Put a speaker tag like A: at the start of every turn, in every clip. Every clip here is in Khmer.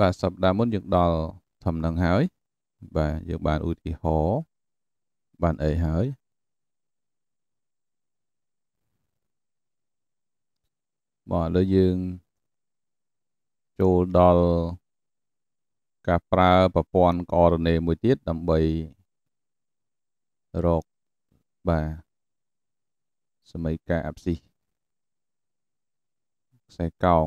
A: បាទសប្តាហ៍មុនយើងដល់ធំនឹងហើយបាទយើងបានឧទាហរណ៍បានអីហើយបាទឥឡូវយើងចូលដល់ការប្រើប្រព័ន្ធកករណីមួយទៀតដើម្បីរកបាទសមីការអព្ស៊ីខ្សែកោង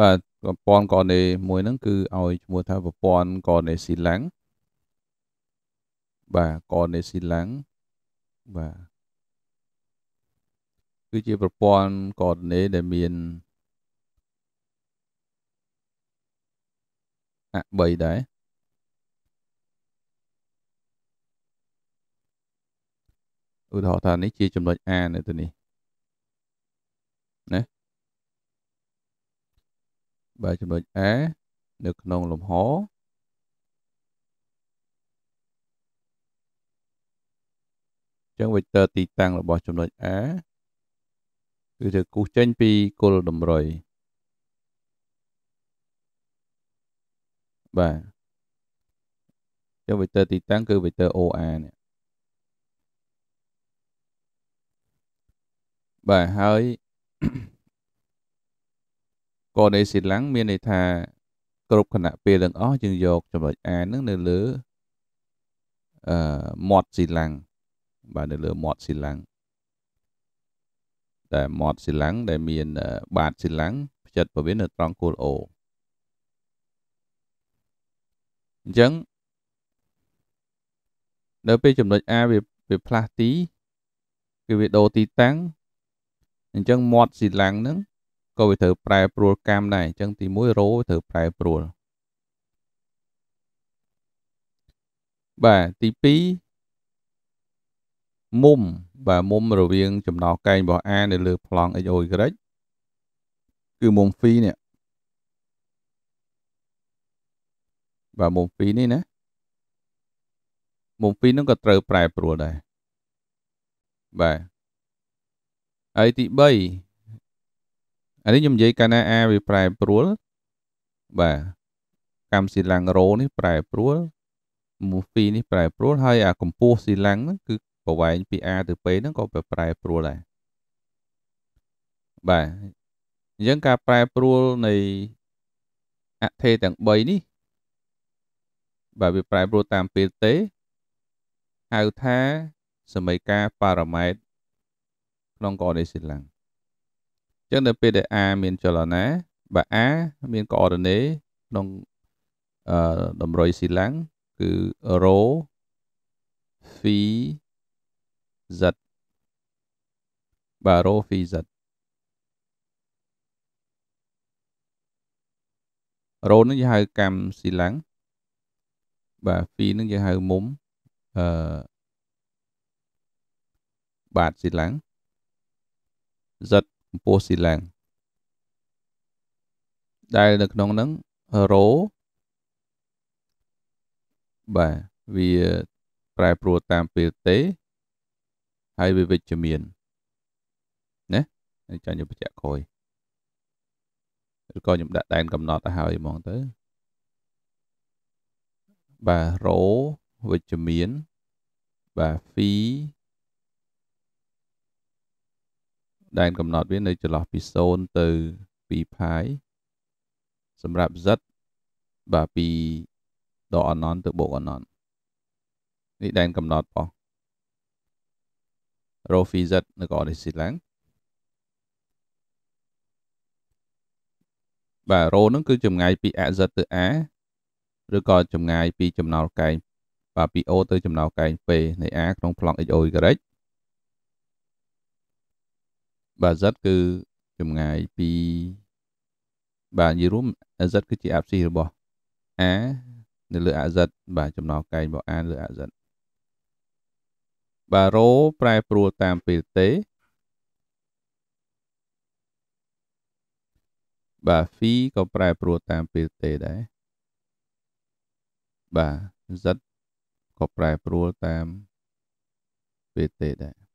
A: បាទប្រព័ន្ធកណេមួយហ្នឹងគឺឲ្យឈ្មោះថាប្រព័ន្ធកណេស៊ីឡាំងបាទកណេស៊ីឡាំងបាទគឺជាប្រព័ន្ធកណេដែលមានអ3ដែរឧទាហរណ៍ថានេះជាចំណុច A នៅទីនេះណាបាទចំណុច A នៅក្នុងលំហចឹង vector ទីតាំងរបស់ចំណុច A គឺត្រូវគូសចេញពីគល់តម្រុយបាទចឹង vector ទីតាំងគឺ vector OR នេះបាទហើយកណេស៊ីឡាំងមានន័យថាគ្រប់គណៈពេលទាំងអស់យើងយកចំណុចអានឹងនៅលើអឺមាត់ស៊ីឡាំងបាទនៅលើមាត់ស៊ីឡាំងដែលមាត់ស៊ីឡាំងដែលមានបាតស៊ីឡាំងផ្ចិតពវិននៅត្រង់គោលអូអញ្ចឹងនៅពេលចំណុច A វាវាផ្លាស់ទីគឺវាដូរទីតាំងអញ្ចឹងមាត់ស៊ីឡាំងហ្នឹងក៏វាត្រូវប្រែប្រួលកម្មដែរអញ្ចឹងទី1រោត្រូវប្រែប្រួលបាទទី2មុំបាទមុំរវាងចំណោកែងរបស់ A នៅលើប្លង់ x y គឺមុំ phi នេះបាទមុំ phi នេះណាមុំ phi នឹងក៏ត្រូវប្រែប្រួលដែរបាទហើយទី3អានេះខ្ញុំនិយាយកាលណា R វាប្រែប្រួលបាទកម្មស៊ីឡាំងរ៉ូនេះប្រែប្រួល movie នេះប្រែប្រួលហើយអាកម្ពស់ស៊ីឡាំងហ្នឹងគឺប្រវែងពី R ទៅ P ហ្នឹងក៏ប្រែប្រួលដែរបាទអញ្ចឹងការប្រែប្រួលនៃអថេទាំង3នេះបាទវាប្រែប្រួលតាមពេលទេហៅថាសមីការប៉ារ៉ាម៉ែត្រក្នុងករណីសិឡាំងចឹងនៅពេលដែល a មានចលនាបើ a មានកអរណេក្នុងអឺតម្រុយស៊ីឡាំងគឺ ρ phi z បាទ ρ phi z ρ នឹងគេហៅកម្មស៊ីឡាំងបាទ phi នឹងគេហៅមុំអឺបាទស៊ីឡាំង z កម្ពស់ស៊ីឡើងដែលនៅក្នុងហ្នឹងរោបាទវាប្រែប្រួលតាមពេលទេហើយវាវិជ្ជមានណាហើយចាញ់យកបញ្ជាក់ក្រោយឬក៏ខ្ញុំដាក់ដែនកំណត់ទៅហើយហ្មងទៅបាទរោវិជ្ជមានបាទ phi ដែនកំណត់វានៅចន្លោះពី0ទៅ2ផាយសម្រាប់ z បាទពីដកអណន្តទៅបូកអណន្តនេះដែនកំណត់ប៉ោះ rho phi z នៅកនេះស៊ីឡើងបាទ rho ហ្នឹងគឺចម្ងាយពី az ទៅ a ឬក៏ចម្ងាយពីចំណោលកែងបាទពី o ទៅចំណោលកែង p នៃ a ក្នុងប្លង់ xo យករ៉ិចបាទ z គឺចម្ងាយពីបាទនិយាយរួម z គឺជាអាប់ស៊ីរបស់ a នៅលើ az បាទចំណោលកែងរបស់ a លើ az បាទ rho ប្រែប្រួលតាមពេលទេបាទ phi ក៏ប្រែប្រួលតាមពេលទេដែរបាទ z ក៏ប្រែប្រួលតាមពេលទេដែរ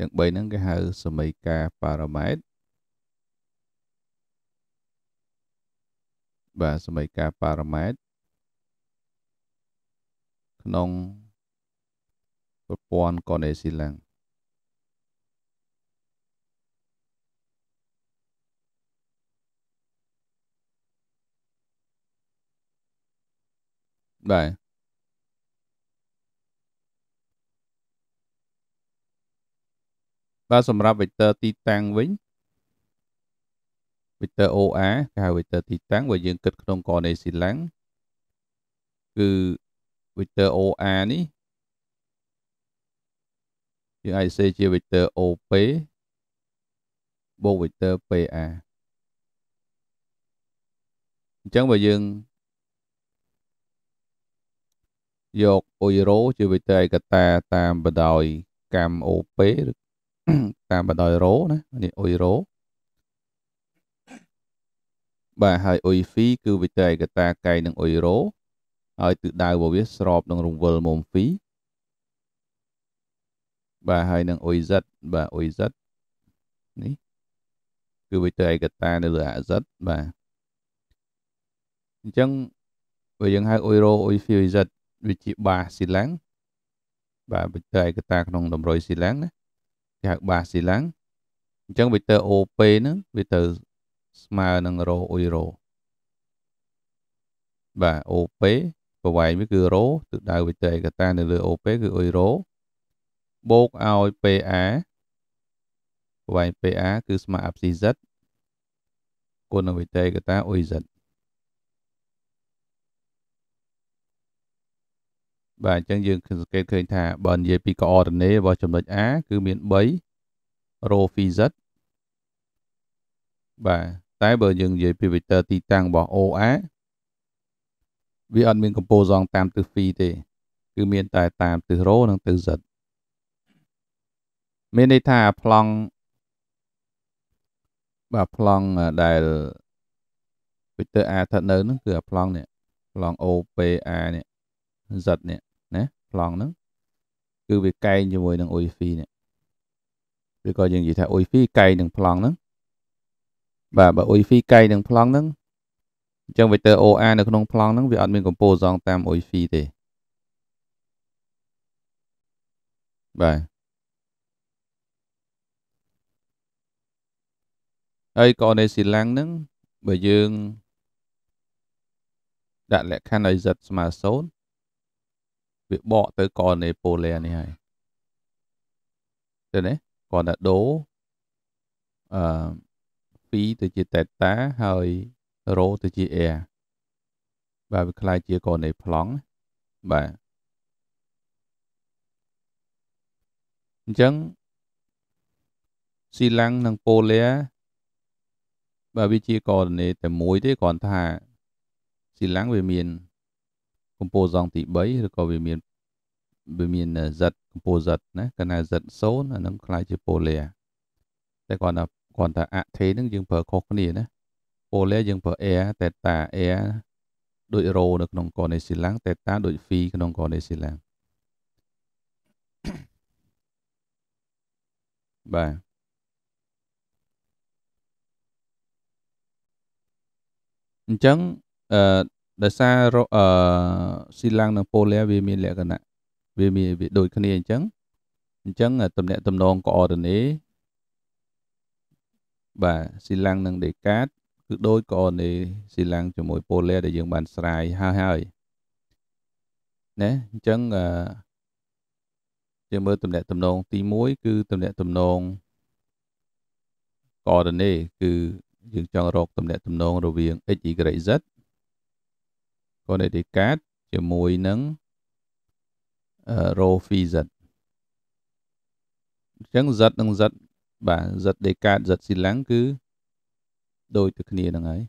A: ទាំង3ហ្នឹងគេហៅសមីការប៉ារ៉ាម៉ែត្របាទសមីការប៉ារ៉ាម៉ែត្រក្នុងប្រព័ន្ធកូនអេស៊ីឡាំងបាទបើសម្រាប់ vector ទីតាំងវិញ vector OR គេហៅ vector ទីតាំងបើយើងគិតក្នុងករណីស៊ីឡាំងគឺ vector OR នេះយើងអាចសេជា vector OP បូក vector PA អញ្ចឹងបើយើងយកអ៊ុយរ៉ូជា vector ឯកតាតាមបដោយកម្ម OP ឬការបដោយរោណានេះអ៊ុយរោបាទហើយអ៊ុយហ្វីគឺវិទ្យាឯកតាកៃនឹងអ៊ុយរោហើយទិដៅរបស់វាស្របនឹងរង្វិលមុំហ្វីបាទហើយនឹងអ៊ុយសិតបាទអ៊ុយសិតនេះគឺវិទ្យាឯកតានៅលើអាសិតបាទអញ្ចឹងបើយើងហៅអ៊ុយរោអ៊ុយហ្វីអ៊ុយសិតវាជាបាស៊ីឡាំងបាទវិទ្យាឯកតាក្នុងតម្រុយស៊ីឡាំងណាគេហៅបាស៊ីឡាំងអញ្ចឹង vector OP ហ្នឹងវាទៅស្មើនឹងរ៉ូអ៊ុយរ៉ូបាទ OP ប្រវែងវាគឺរ៉ូទិសដៅ vector ឯកតានៅលើ OP គឺអ៊ុយរ៉ូបូកឲ្យ PA ប្រវែង PA គឺស្មើ abc z គុណនឹង vector ឯកតា oy z បាទអញ្ចឹងយើងសង្កេតឃើញថាបើនិយាយពី coordinate របស់ចំណុច A គឺមាន3 rho phi z បាទតែបើយើងនិយាយពី vector ទីតាំងរបស់ OA វាអត់មានកម្ពស់សងតាមទិស phi ទេគឺមានតែតាមទិស rho និងទិស z មានន័យថាប្លង់បាទប្លង់ដែល vector A ស្ថិតនៅនោះគឺអាប្លង់នេះប្លង់ OPA នេះ z នេះប្លង់ហ្នឹងគឺវាកែងជាមួយនឹង UEFI នេះឬក៏យើងនិយាយថា UEFI កែងនឹងប្លង់ហ្នឹងបាទបើ UEFI កែងនឹងប្លង់ហ្នឹងអញ្ចឹង vector OR នៅក្នុងប្លង់ហ្នឹងវាអត់មានកម្ពស់សងតាម UEFI ទេបាទហើយក៏នៃស៊ីឡាំងហ្នឹងបើយើងដាក់លក្ខខណ្ឌឲ្យ z ស្មើ0វាបកទៅកនេប៉ូលែនេះហើយទៅនេះគាត់ថាដូអឺ2ទៅជាតេតាហើយរោទៅជាអែបាទវាคล้ายជាកនេប្លង់បាទអញ្ចឹងស៊ីឡាំងនិងប៉ូលែបាទវាជាកនេតែមួយទេគ្រាន់ថាស៊ីឡាំងវាមានកម្ពុជាសងទី3ឬក៏វាមានវាមាន Z កម្ពុជា Z ណាកាលណា Z 0អានឹងคล้ายជា polar តែគាត់ថាគាត់ថាអថេនឹងយើងប្រើខុសគ្នាណា polar យើងប្រើ air theta air ដូច rho នៅក្នុងកនេស៊ីឡាំង theta ដូច phi ក្នុងកនេស៊ីឡាំងបាទអញ្ចឹងអឺដោយសារអឺស៊ីឡាំងនិងពូលែវាមានលក្ខណៈវាមានវាដូចគ្នាអញ្ចឹងអញ្ចឹងតំណាក់តំណងកអរនេបាទស៊ីឡាំងនិងដេកាតគឺដូចកអរនេស៊ីឡាំងជាមួយពូលែដែលយើងបានស្រាយហើយហើយណាអញ្ចឹងអឺយើងមើលតំណាក់តំណងទី1គឺតំណាក់តំណងកអរនេគឺយើងចង់រកតំណាក់តំណងរវាង x y z Connecticut កាតជាមួយនឹង row phi z អញ្ចឹង z និង z បាទ z ដេកាត z ស៊ីឡាំងគឺដូចទៅគ្នាហ្នឹងហើយ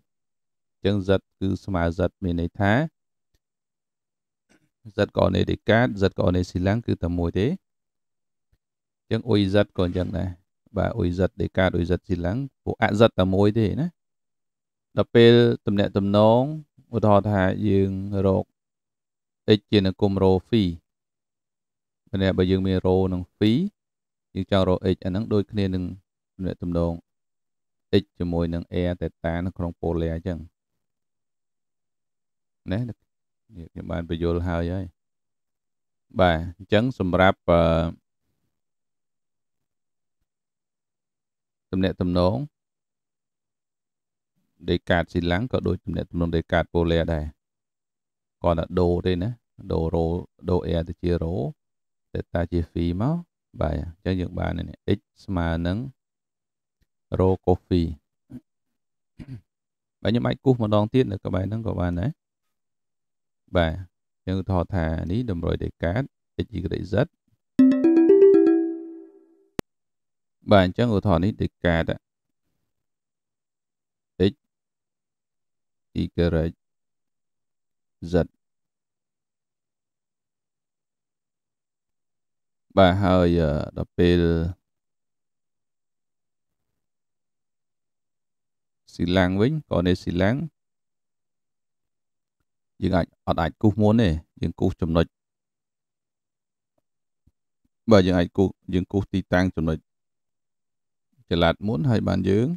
A: អញ្ចឹង z គឺស្មើ z មានន័យថា z ក៏នៅដេកាត z ក៏នៅស៊ីឡាំងគឺតែមួយទេអញ្ចឹង uy z ក៏អញ្ចឹងដែរបាទ uy z ដេកាត uy z ស៊ីឡាំងពួកអ z តែមួយទេណាដល់ពេលតំណាក់តំណងឧទាហរណ៍ថាយើងរក x ជានគុំ rho phi ម្នាក់បើយើងមាន rho និង phi យើងចង់រក x អាហ្នឹងដូចគ្នានឹងទំនាក់ទំនង x ជាមួយនឹង air តេតានៅក្នុង polar អញ្ចឹងណាខ្ញុំបានបញ្យល់ហើយហើយបាទអញ្ចឹងសម្រាប់អឺទំនាក់ទំនងដេកាតស៊ីឡាំងក៏ដូចទំនាក់ទំនងដេកាតប៉ូលែដែរគាត់ថាដូទេណាដូរ៉ូដូអែទៅជារ៉ូតែតាជាហ្វីមកបាទអញ្ចឹងយើងបាននេះ x ស្មើនឹងរ៉ូកូហ្វីបាទខ្ញុំអាចគូសម្ដងទៀតនៅក្បែរហ្នឹងក៏បានដែរបាទយើងឧទាហរណ៍ថានេះតម្រុយដេកាត x y z បាទអញ្ចឹងឧទាហរណ៍នេះដេកាត Igara giật. Bà hơi ờ, đập bê xì láng vĩnh, có nê xì láng. Nhưng ảnh, ọt ảnh cú muốn nè, nhưng cú chùm nịch. Bà dương ảnh cú, dương cú tí tăng chùm nịch. Chỉ lạt muốn hay bàn dương.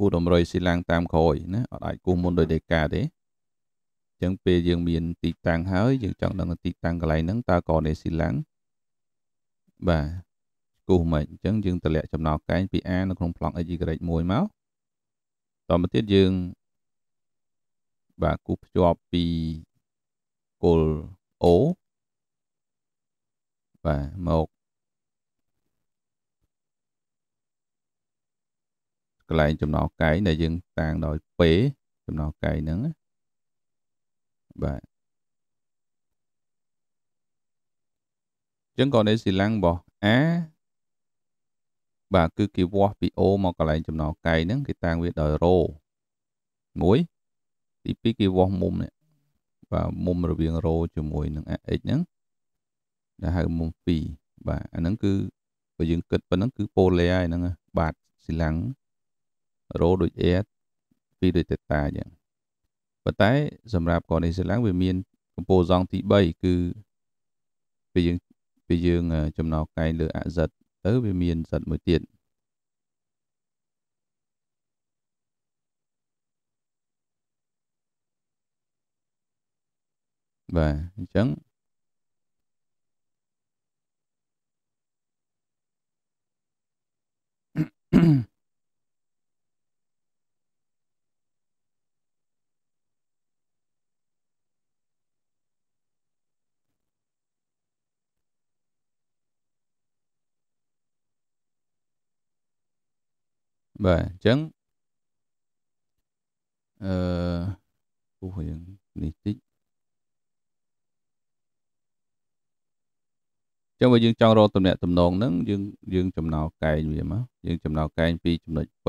A: គូដំរីស៊ីឡាំងតាមក្រោយណាអត់អាចគូមុនដោយដេកាទេអញ្ចឹងពេលយើងមានទីតាំងហើយយើងចង់ដឹងទីតាំងកន្លែងហ្នឹងតើកនេស៊ីឡាំងបាទគូមិនអញ្ចឹងយើងតម្លាក់ចំណោកែងពី A នៅក្នុងប្លង់ x y 1មកតមកទៀតយើងបាទគូភ្ជាប់ពីគល់ O បាទមកកន្លែងចំណោកាយដែលយើងតាំងដោយពេចំណោកាយហ្នឹងបាទចឹងក៏នៃសិលាំងរបស់ A បាទគឺគេវាស់ពី O មកកន្លែងចំណោកាយហ្នឹងគេតាំងវាដោយរ1ទី2គេវាស់មុំនេះបាទមុំរវាងរជាមួយនឹង AX ហ្នឹងដែលហៅមុំ2បាទអាហ្នឹងគឺបើយើងគិតប៉ុណ្ណឹងគឺ polar ហ្នឹងបាទសិលាំងរោដូច air ពីរដូចតេតាអញ្ចឹងប៉ុន្តែ សម្រាប់ករណីសេឡាំងវាមានកម្ពស់សងទី3គឺពេលយើងពេលយើងចំណោកែងលើអសិតទៅវាមានសិតមួយទៀតបាទអញ្ចឹងអឺបាទអញ្ចឹងអឺពុះយើងនេះតិចចឹងបើយើងចង់រកតំណាក់តំណងហ្នឹងយើងយើងចំណោលកែងវាមកយើងចំណោលកែងពីចំណុច P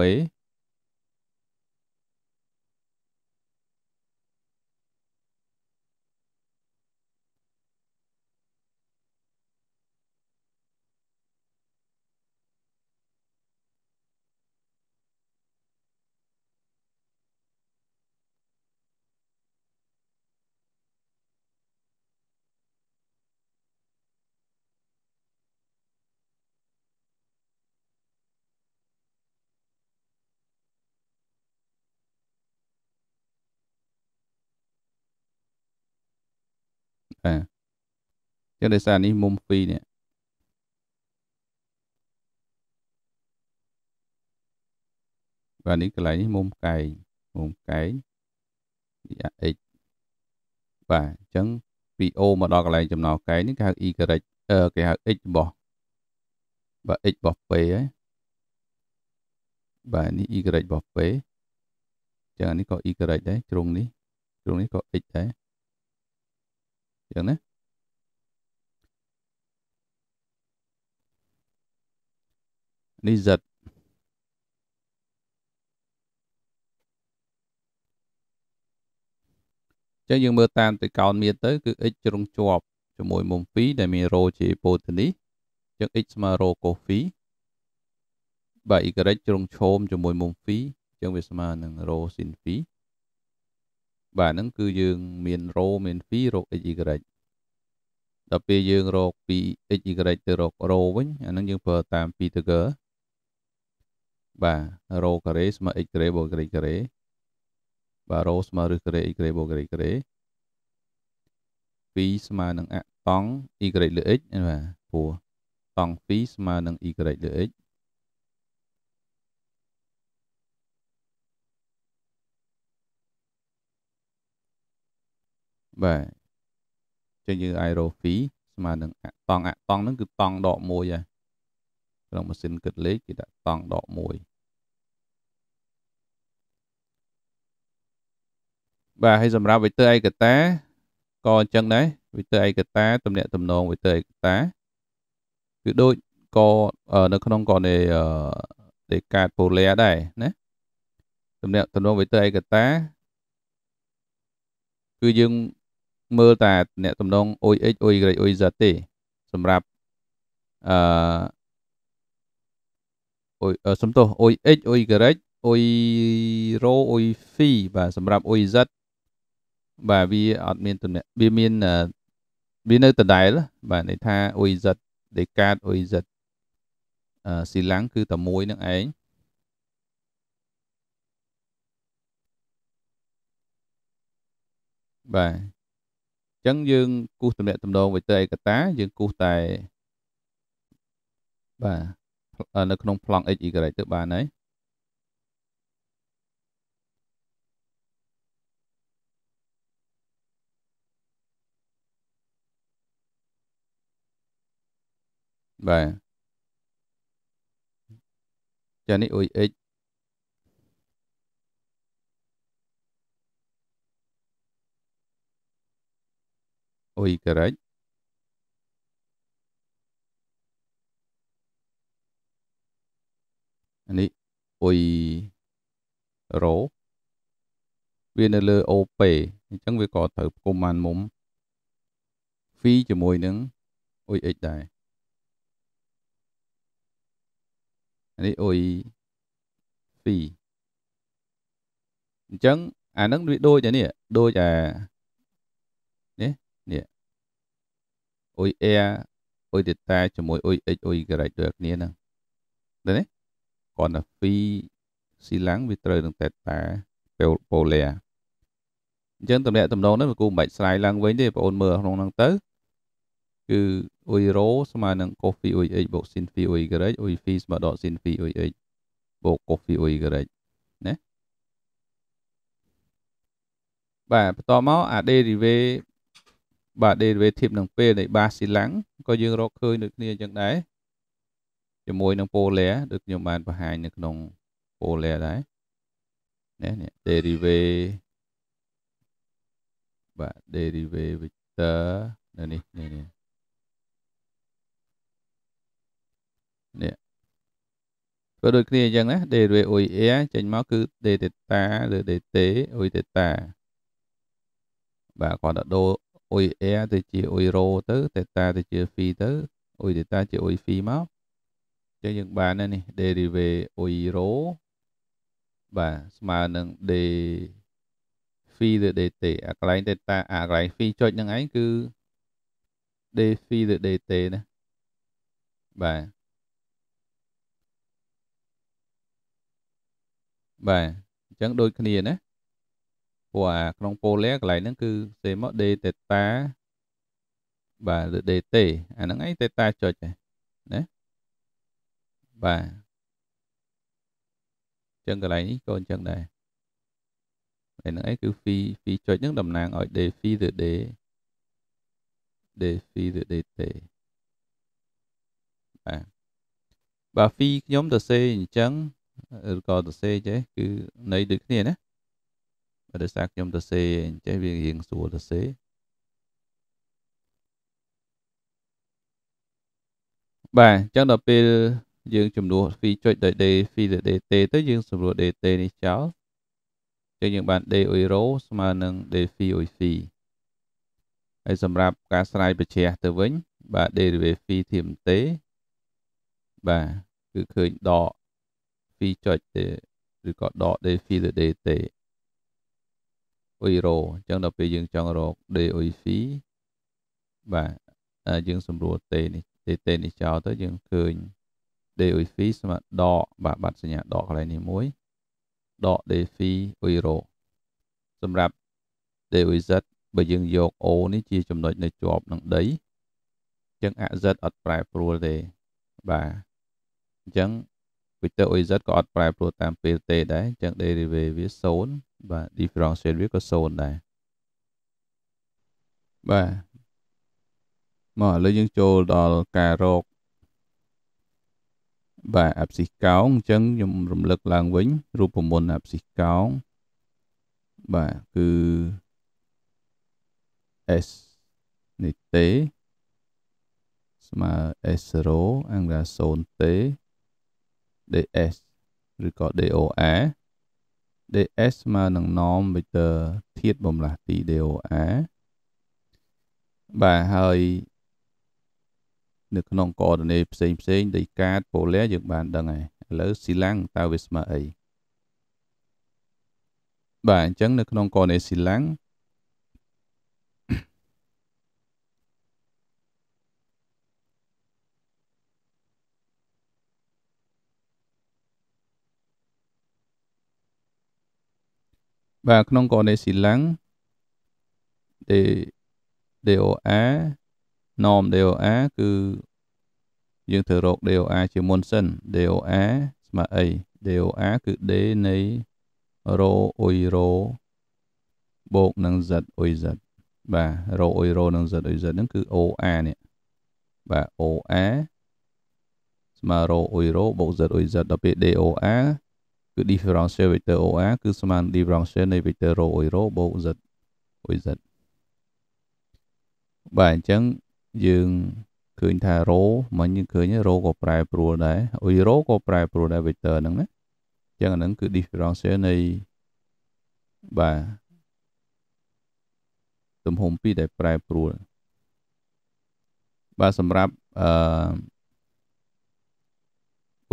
A: បាទចឹងដោយសារនេះមុំ2នេះបាទនេះកន្លែងនេះមុំកែងមុំកែងនេះ x បាទអញ្ចឹងពី O មកដល់កន្លែងចំណោកែងនេះគេហៅ y គេហៅ x របស់បាទ x របស់ p ហើយបាទនេះ y របស់ p អញ្ចឹងនេះក៏ y ដែរជ្រុងនេះជ្រុងនេះក៏ x ដែរយ៉ាងណានេះ Z ចឹងយើងមើលតាមទៅកោណមានទៅគឺ x ជ្រុងជាប់ជាមួយមុំ2ដែលមានរោជា hypotenuse ចឹង x ស្មើរោ cos phi បើ y ជ្រុងឈោមជាមួយមុំ phi ចឹងវាស្មើនឹងរោ sin phi បាទហ្នឹងគឺយើងមានរោមាន phi រក x y ដល់ពេលយើងរកពី x y ទៅរករោវិញអាហ្នឹងយើងប្រើតាម Pythagoras បាទរោការ៉េស្មើ x ការ៉េបូក y ការ៉េបាទរោស្មើឬការ៉េ y ការ៉េបូក y ការ៉េ phi ស្មើនឹងអតង់ y លើ x បាទព្រោះតង់ phi ស្មើនឹង y លើ x បាទចឹងយើងអាចរក phi ស្មើនឹងអតង់អតង់ហ្នឹងគឺតង់ដក1ហើយក្នុងម៉ាស៊ីនគិតលេខគេដាក់តង់ដក1បាទហើយសម្រាប់ vector ឯកតាក៏អញ្ចឹងដែរ vector ឯកតាតំណាក់តំណង vector ឯកតាគឺដូចកនៅក្នុងកនៃដេកាតពូលែដែរណាតំណាក់តំណង vector ឯកតាគឺយើងមើលតែអ្នកតំណង OX OY OY Z ទេសម្រាប់អឺ OY សំទោស OX OY ក្រេច OY RO OY Phi បាទសម្រាប់ OY Z បាទវាអត់មានតំណែងវាមានវានៅដដែលបាទន័យថា OY Z ដេកាត OY Z អឺស៊ីឡាំងគឺតែមួយនឹងឯងបាទចឹងយើងគូសតំណាក់តំណងវិទ្យាឯកតាយើងគូសតែបាទនៅក្នុងប្លង់ x y ទៅបានហើយបាទចានេះ y x o Y. À này o Y rổ វានៅលើ OP អញ្ចឹងវាក៏ត្រូវផ្គុំបានមុំ phi ជាមួយនឹង OX ដែរអានេះ OI phi អញ្ចឹងអានឹងវាដូចអានេះដូចអាអ៊ុយអែអ៊ុយដេតាជាមួយអ៊ុយអិចអ៊ុយការ៉េតដូចគ្នាហ្នឹងទៅនេះគាត់ទៅពីស៊ីឡាំងវាត្រូវនឹងតេតាពេលប៉ូលែអញ្ចឹងតំណាក់តំណងហ្នឹងលោកគ្រូមិនបាច់ស្រាយឡើងវិញទេបងប្អូនមើលក្នុងហ្នឹងទៅគឺអ៊ុយរ៉ូស្មើនឹងកូហ្វីអ៊ុយអិចបូកស៊ីនហ្វីអ៊ុយការ៉េតអ៊ុយហ្វីស្មើដកស៊ីនហ្វីអ៊ុយអិចបូកកូហ្វីអ៊ុយការ៉េតណាបាទបន្តមកអា derivative បាទ derivative នឹងពេលនៃ bar ស៊ីឡាំងក៏យើងរកឃើញដូចគ្នាអញ្ចឹងដែរជាមួយនឹង polar ដូចខ្ញុំបានបង្ហាញនៅក្នុង polar ដែរនេះនេះ derivative បាទ derivative vector នៅនេះនេះនេះនេះធ្វើដូចគ្នាអញ្ចឹងណា derivative oi air ចេញមកគឺ d theta ឬ dt oi theta បាទគាត់ទៅដូរអ៊ុយអែទៅជាអ៊ុយរ៉ូទៅតេតាទៅជាហ្វីទៅអ៊ុយតេតាជាអ៊ុយហ្វីមកអញ្ចឹងយើងបាននេះ derivative អ៊ុយរ៉ូបាទស្មើនឹង d phi ឬ dt អាកន្លែង theta អាកន្លែង phi ចុចហ្នឹងឯងគឺ d phi ឬ dt ណាបាទបាទអញ្ចឹងដូចគ្នាណាព្រោះអាក្នុង pole កន្លែងហ្នឹងគឺសេមក d theta បាទឬ dt អាហ្នឹងឯង theta ចុចណាបាទចឹងកន្លែងនេះក៏អញ្ចឹងដែរឯហ្នឹងឯងគឺ phi phi ចុចហ្នឹងតំណាងឲ្យ d phi ឬ d d phi ឬ dt បាទបាទ phi ខ្ញុំទៅសេអញ្ចឹងឬក៏ទៅសេចេះគឺន័យដូចគ្នាណាបើដោយសារខ្ញុំទៅសេអញ្ចេះវារៀងស្រួលទៅសេបាទអញ្ចឹងដល់ពេលយើងជំនួស phi ចុចដោយ d phi ទៅ dt ទៅយើងសម្រួល dt នេះចោលអញ្ចឹងយើងបាន d អ៊ុយរ៉ូស្មើនឹង d phi អ៊ុយ phi ហើយសម្រាប់ការស្រាយប្រជ្រះទៅវិញបាទ derivative phi ធៀម t បាទគឺឃើញដក phi ចុចទេឬក៏ដក d phi ទៅ dt អ៊ុយរ៉ូអញ្ចឹងដល់ពេលយើងចង់រក D អ៊ុយ C បាទយើងសម្រួល T នេះ T នេះចោលទៅយើងឃើញ D អ៊ុយ C ស្មើដកបាទបាត់សញ្ញាដកកន្លែងនេះមួយដក D C អ៊ុយរ៉ូសម្រាប់ D អ៊ុយ Z បើយើងយក O នេះជាចំណុចនៅជាប់នឹងដីអញ្ចឹងអ Z អត់ប្រែប្រួលទេបាទអញ្ចឹង vector OZ ក៏អត់ប្រែប្រួលតាមពេលទេដែរអញ្ចឹង derivative វា0បាទ differentiate វាក៏0ដែរបាទមកឥឡូវយើងចូលដល់ការរកបាទអាប់ស៊ីសកោងអញ្ចឹងខ្ញុំរំលឹកឡើងវិញរូបមន្តអាប់ស៊ីសកោងបាទគឺ S នេះទេស្មើ S0 អង្គការ0ទេ DS ឬក៏ DOA ds ស្មើនឹង norm vector ធាតុបំលាស់ទី DOA បាទហើយនៅក្នុងកតនេផ្សេងផ្សេងដីកាតពូលែយើងបានដឹងហើយឥឡូវស៊ីឡាំងតើវាស្មើអីបាទអញ្ចឹងនៅក្នុងកតនេស៊ីឡាំងបាទក្នុងករណីស៊ីឡាំង DOA norm DOA គឺយើងត្រូវរក DOA ជាមុនសិន DOA ស្មើអី DOA គឺ D នៃ rho អ៊ុយ rho បូកនឹង z អ៊ុយ z បាទ rho អ៊ុយ rho នឹង z អ៊ុយ z ហ្នឹងគឺ OA នេះបាទ OA ស្មើ rho អ៊ុយ rho បូក z អ៊ុយ z ដល់ពេល DOA គឺ differential vector OR គឺស្មើនឹង differential នៃ vector rho OI rho បូក z OI z បាទអញ្ចឹងយើងឃើញថា rho មិញយើងឃើញ rho ក៏ប្រែប្រួលដែរ OI rho ក៏ប្រែប្រួលដែរ vector ហ្នឹងណាអញ្ចឹងអាហ្នឹងគឺ differential នៃបាទទំហំ2ដែលប្រែប្រួលបាទសម្រាប់អឺ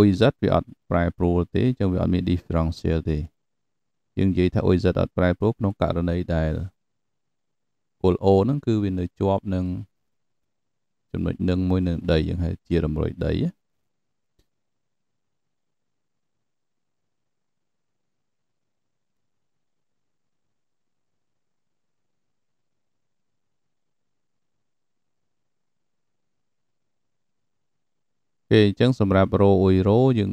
A: OZ វាអត់ប្រែប្រួលទេអញ្ចឹងវាអត់មាន differential ទេយើងនិយាយថា OZ អត់ប្រែប្រួលក្នុងករណីដែលពលអូហ្នឹងគឺវានៅជាប់នឹងចំណុចនឹងមួយនឹងដីយើងហៅជាតម្រុយដីណាគេអញ្ចឹងសម្រាប់ row អុយ row យើង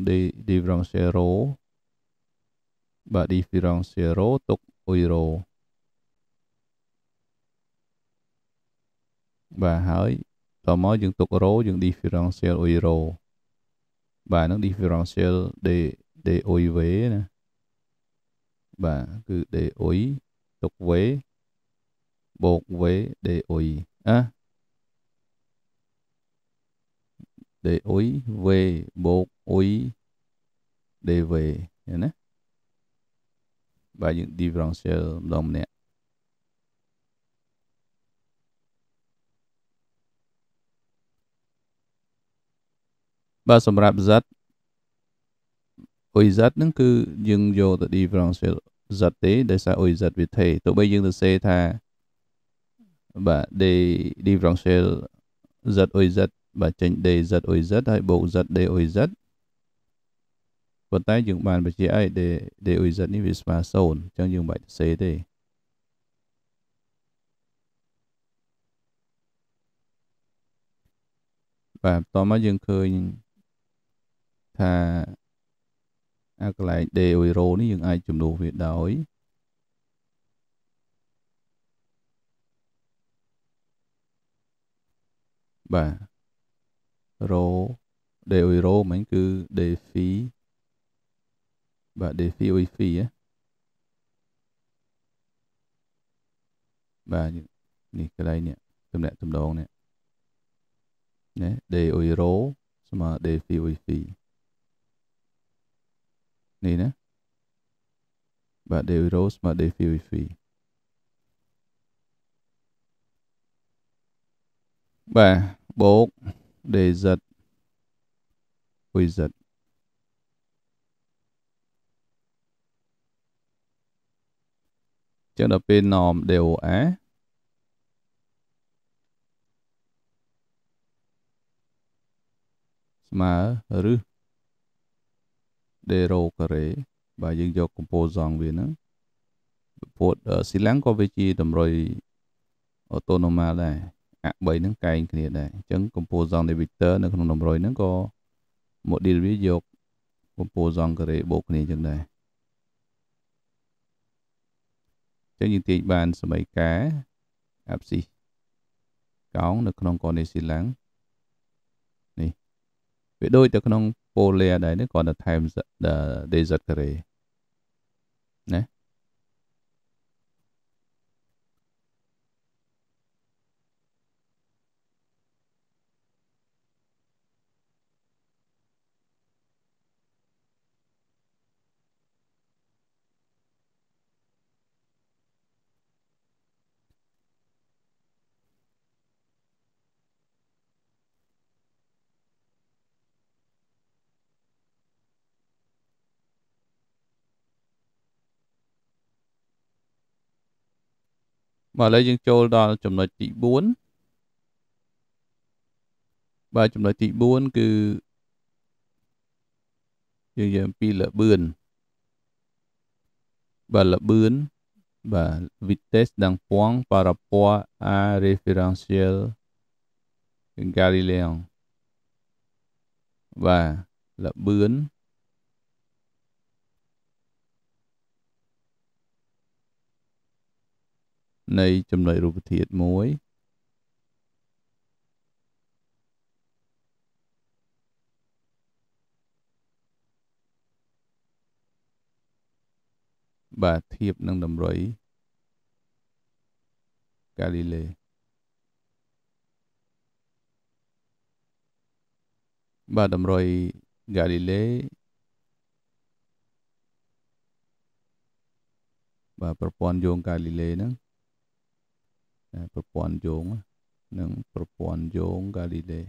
A: differential row បាទ differential row ទុកអុយ row បាទហើយតមកយើងទុក row យើង differential អុយ row បាទនឹង differential d d អុយ v ណាបាទគឺ d អុយទុក v បូក v d អុយអ่ะ để ối về bột ối để về nhé và những differential đồng nè và sầm rạp giật ôi giật nó cứ dừng vô tự differential giật tế để sao ôi giật vì thế tụi bây dừng tự xe thà và để differential giật ôi giật bà trình đề giật ôi giật hay bộ giật đề ôi giật và tay dựng bàn bà chị ai để đề ôi giật ní vì spa sồn chẳng dựng bài xế thế và tỏ mắt dựng khơi thà à, lại đề ôi rô ní dựng ai chùm đồ việc đói bà rô đề ủi rô mình cứ đề phí và đề phi ủi phi á và นี่ก็ไรเนี่ยตำแหน่งตำดองเนี่ยเนี่ยเดอุยโรสมาเดฟีอุยฟีนี่นะบาเดอุยโรสมาเดฟีอุยฟีบ่าโบก đề giật ôi giật chắc là bên nòm đều á mà rư đề rô cà rễ và dân dọc cùng bố dòng về nữa bột ở ờ, xí lắng có vị trí đầm rồi autonoma này អ3ហ្នឹងកែងគ្នាដែរអញ្ចឹង composite inhibitor នៅក្នុងតម្រុយហ្នឹងក៏ model វាយក composite ការ៉េបូកគ្នាអញ្ចឹងដែរអញ្ចឹងយើងទាញបានសមីការ abscis កោងនៅក្នុងកូនេស៊ីឡាំងនេះវាដូចទៅក្នុង polar ដែរនេះគាត់តែថែម desert ការ៉េបាទឥឡូវយើងចូលដល់ចំណុចទី4បាទចំណុចទី4គឺយើងនិយាយអំពីលបឿនបាទលបឿនបាទ vitesse ดังពង par rapport à référentiel Galilean បាទលបឿននៃចំណុចរូបធាតុមួយ បាទធៀបនឹងតម្រុយហ្គាលីលេបាទតម្រុយហ្គាលីលេបាទប្រព័ន្ធយោងកាលីលេហ្នឹងប្រព័ន្ធយោងនិងប្រព័ន្ធយោងហ្គាលីលេ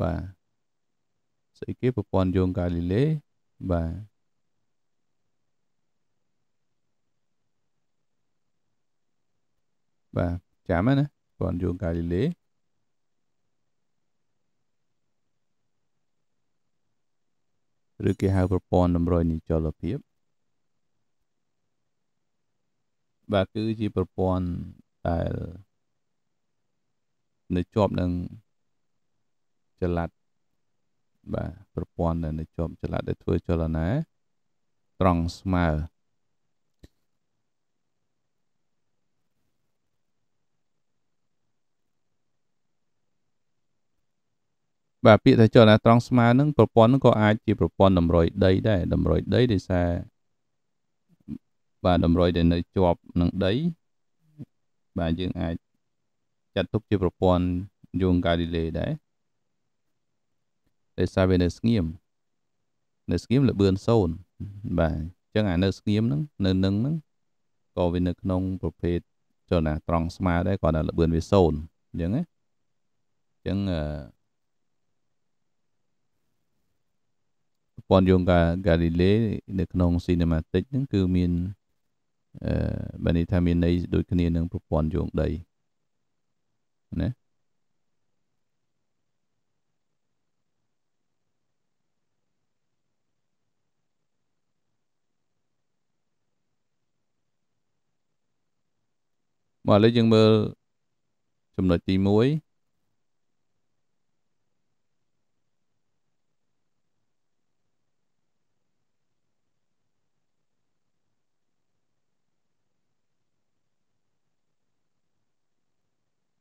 A: បាទស្អីគេប្រព័ន្ធយោងហ្គាលីលេបាទបាទចាំណាប្រព័ន្ធយោងហ្គាលីលេឬគេហៅប្រព័ន្ធតម្រុយនិចលភាពបាទគឺជាប្រព័ន្ធដែលនៅជាប់នឹងចល័តបាទប្រព័ន្ធដែលនៅជាប់ចល័តដែលធ្វើចលនាត្រង់ស្មើបាទពាក្យថាចលនាត្រង់ស្មើនឹងប្រព័ន្ធនឹងក៏អាចជាប្រព័ន្ធតម្រុយដីដែរតម្រុយដីដោយសារបាទតម្រុយដែលនៅជាប់នឹងដីបាទយើងអាចចាត់ទុកជាប្រព័ន្ធយោង Galilei ដែរដោយសារវានៅស្ងៀមនៅស្ងៀមលបឿន0បាទអញ្ចឹងអានៅស្ងៀមហ្នឹងនៅនឹងហ្នឹងក៏វានៅក្នុងប្រភេទចលនាត្រង់ស្មើដែរគ្រាន់តែលបឿនវា0អញ្ចឹងណាអញ្ចឹងអឺប្រព័ន្ធយោង Galilei នៅក្នុង cinematic ហ្នឹងគឺមានបើនេះថាមានន័យដូចគ្នានឹងប្រព័ន្ធយោងដីណាមកឥឡូវយើងមើលចំណុចទី1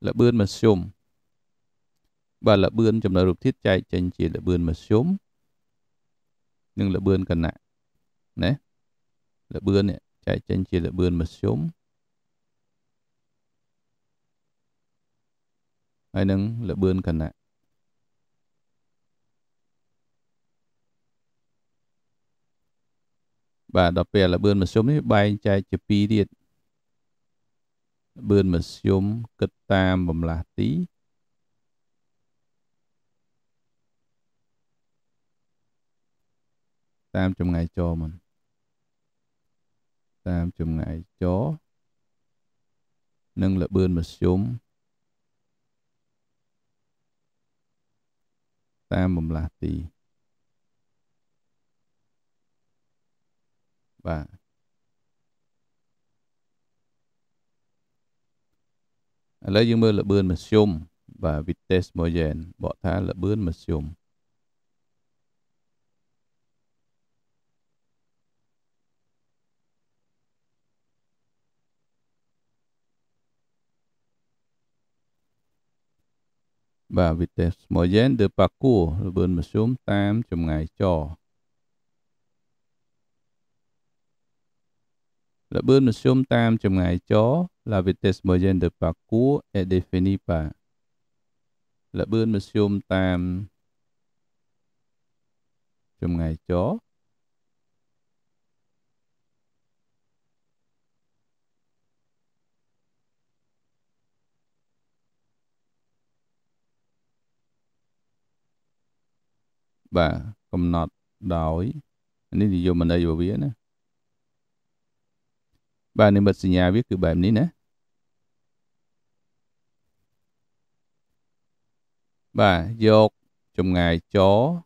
A: ល្បឿនមធ្យមបាទល្បឿនចំណុចរូបធាតុចែកចេញជាល្បឿនមធ្យមនិងល្បឿនគណៈណាល្បឿននេះចែកចេញជាល្បឿនមធ្យមហើយនឹងល្បឿនគណៈបាទដល់ពេលល្បឿនមធ្យមនេះបែងចែកជា2ទៀតបឿនមធ្យមគិតតាមបំលាស់ទីតាមចម្ងាយចរមិនតាមចម្ងាយចរនិងលបឿនមធ្យមតាមបំលាស់ទីបាទឥឡូវយើងមើលល្បឿនមធ្យមបាទ vitesse moyenne បកថាល្បឿនមធ្យមបាទ vitesse moyenne de parcours ល្បឿនមធ្យមតាមចម្ងាយចរល្បឿនមធ្យមតាមចម្ងាយចរ la vitesse moyenne de parcours est définie par ល្បឿនមធ្យមតាមចម្ងាយចរបាទកំណត់ដោយនេះនិយមន័យរបស់វាណា bà nhà viết బస్సు bài này బాబినీనా bà dột trong ngày chó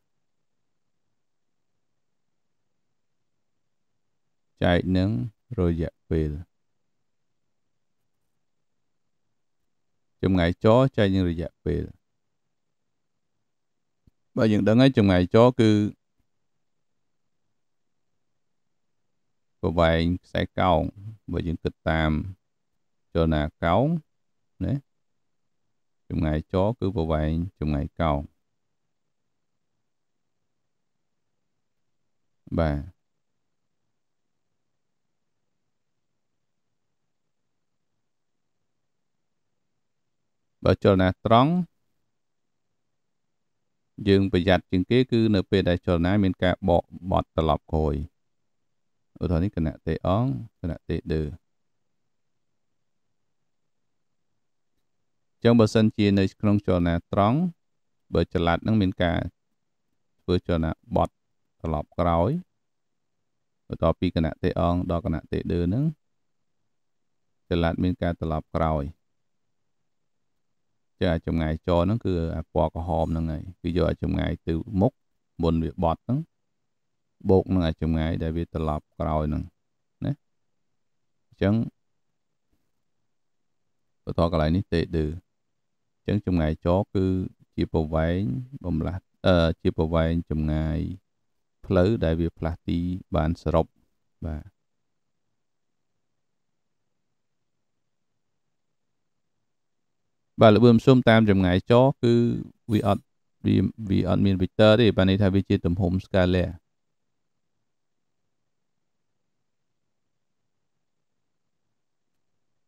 A: chạy nướng rồi dạ về trong ngày chó chạy nhưng rồi dạ về bà những đứng ấy trong ngày chó cứ của vậy sẽ cao បើយើងគិតតាមចលនាកោងណាចម្ងាយចគឺប្រវែងចម្ងាយកោងបាទបើចលនាត្រង់យើងប្រយ័ត្នជាងគេគឺនៅពេលដែលចលនាមានការបកបត់ត្រឡប់ក្រោយឧទាហរណ៍នេះគណៈទេអងគណៈទេដឺចឹងបើសិនជានៅក្នុងចលនាត្រង់បើចល័តនឹងមានការធ្វើចលនាបត់ត្រឡប់ក្រោយបន្តពីគណៈទេអងដល់គណៈទេដឺនឹងចល័តមានការត្រឡប់ក្រោយចាចំងាយចនឹងគឺអាពណ៌ក្រហមហ្នឹងហើយគឺយកអាចំងាយទៅមុខមុនវាបត់ហ្នឹងបូកនឹងអាចម្ងាយដែលវាត្រឡប់ក្រោយនឹងណាអញ្ចឹងបន្តកន្លែងនេះតេឌឺអញ្ចឹងចម្ងាយចគឺជាប្រវែងបំលាស់អឺជាប្រវែងចម្ងាយផ្លូវដែលវាផ្លាស់ទីបានសរុបបាទបាទល្បឿនផ្សុំតាមចម្ងាយចគឺវាអត់វាវាអត់មាន vector ទេបាទនេះថាវាជាទំហំ scalar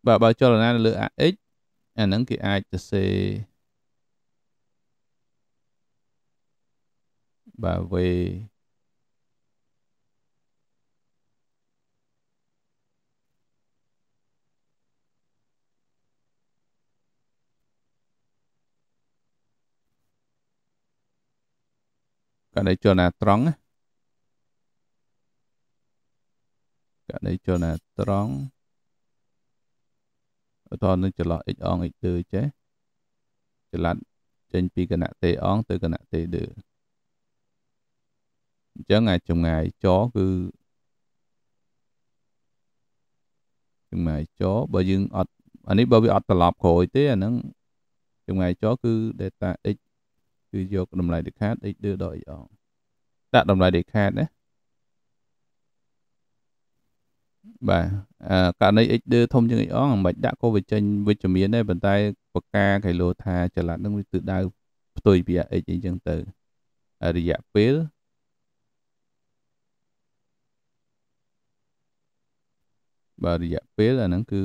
A: បាទបើចលនានៅលើ AX អាហ្នឹងគេអាចសរសេរបាទ V ករណីចលនាត្រង់ណាករណីចលនាត្រង់ឧទាហរណ៍នឹងចន្លោះ x អង x ដឺចេះចល័តចេញពីគណៈទេអងទៅគណៈទេដឺអញ្ចឹងអាចចម្ងាយចគឺចម្ងាយចបើយើងអត់អានេះបើវាអត់ត្រឡប់ក្រោយទេអាហ្នឹងចម្ងាយចគឺ data x គឺយកតម្លៃដេខាត x ដឺដល់ x អងដាក់តម្លៃដេខាតណាបាទករណី XD ធំជាង XR មិនបាច់ដាក់ក៏វាចេញវិជ្ជមានដែរប៉ុន្តែបកាគេលោថាចល័តនឹងវាទិដៅផ្ទុយពី X អីចឹងទៅរយៈពេលបាទរយៈពេលអាហ្នឹងគឺ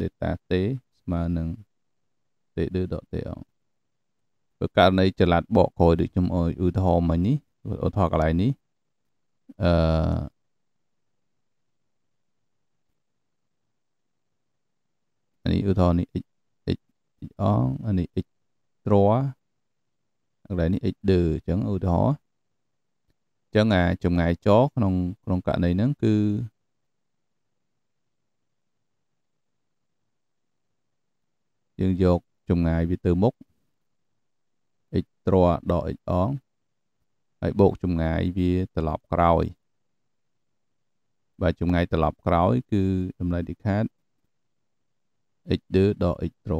A: data t ស្មើនឹង td.tl បើករណីចល័តបកក្រោយដូចខ្ញុំឧទាហរណ៍មិញនេះឧទាហរណ៍កន្លែងនេះអឺនេះឧទាហរណ៍នេះ x x x អងអានេះ x ទ្រកន្លែងនេះ x ដឺអញ្ចឹងឧទាហរណ៍អញ្ចឹងអាចម្ងាយចក្នុងក្នុងករណីហ្នឹងគឺយើងយកចម្ងាយវាទៅមុខ x ទ្រដល់ x អងហើយបូកចម្ងាយវាត្រឡប់ក្រោយបាទចម្ងាយត្រឡប់ក្រោយគឺតម្លៃដេខាត header ដល់ extra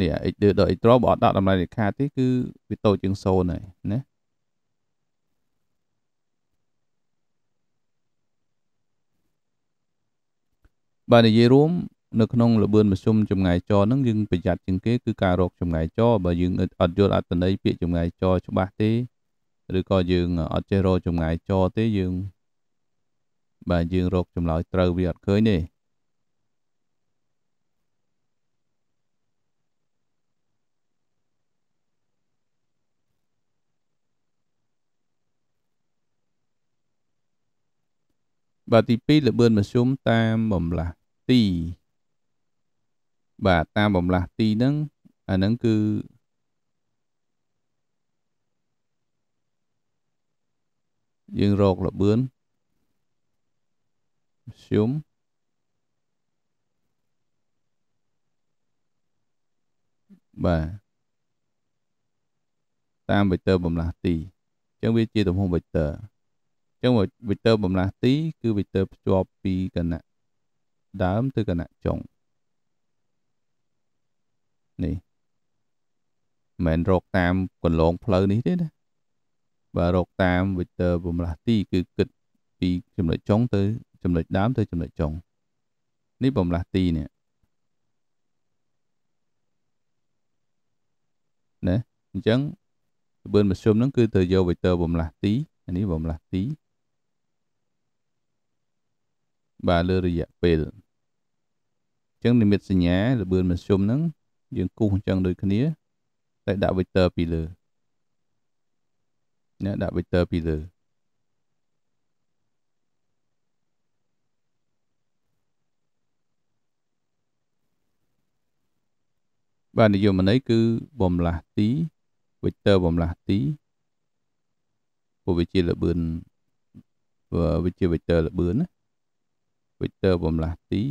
A: នេះ header ដល់ extra បើអត់ដាក់តម្លៃលេខាទេគឺវាតូចជាង0ហើយណាបាទនិយាយរួមនៅក្នុងលបឿនមធ្យមចម្ងាយចរហ្នឹងយើងប្រយ័ត្នជាងគេគឺការរកចម្ងាយចរបើយើងអត់យល់អត្ថន័យពាក្យចម្ងាយចរច្បាស់ទេឬក៏យើងអត់ចេះរកចម្ងាយចរទេយើងបាទយើងរកចម្លើយត្រូវវាអត់ឃើញទេបាទទី2លបឿនមធ្យមតាមបំលាស់ទីបាទតាមបំលាស់ទីហ្នឹងអាហ្នឹងគឺយើងរកលបឿនមធ្យមបាទតាម vector បំលាស់ទីអញ្ចឹងវាជាទំហំ vector ចឹង vector បំលាស់ទីគឺ vector ភ្ជាប់ពីគណៈដើមទៅគណៈចុងនេះមិនរកតាមកន្លងផ្លូវនេះទេណាបើរកតាម vector បំលាស់ទីគឺគិតពីចំណុចចុងទៅចំណុចដើមទៅចំណុចចុងនេះបំលាស់ទីនេះណាអញ្ចឹងក្បឿនមធ្យមហ្នឹងគឺទៅយក vector បំលាស់ទីអានេះបំលាស់ទីបាទលើរយៈពេលអញ្ចឹងនិមិត្តសញ្ញាល្បឿនមធ្យមហ្នឹងយើងគូសអញ្ចឹងដូចគ្នាតែដាក់ vector ពីលើណាដាក់ vector ពីលើបាទនិយមន័យគឺបំលាស់ទី vector បំលាស់ទីព្រោះវាជាល្បឿនវាជា vector ល្បឿនណាវិចទ័របំលាស់ទី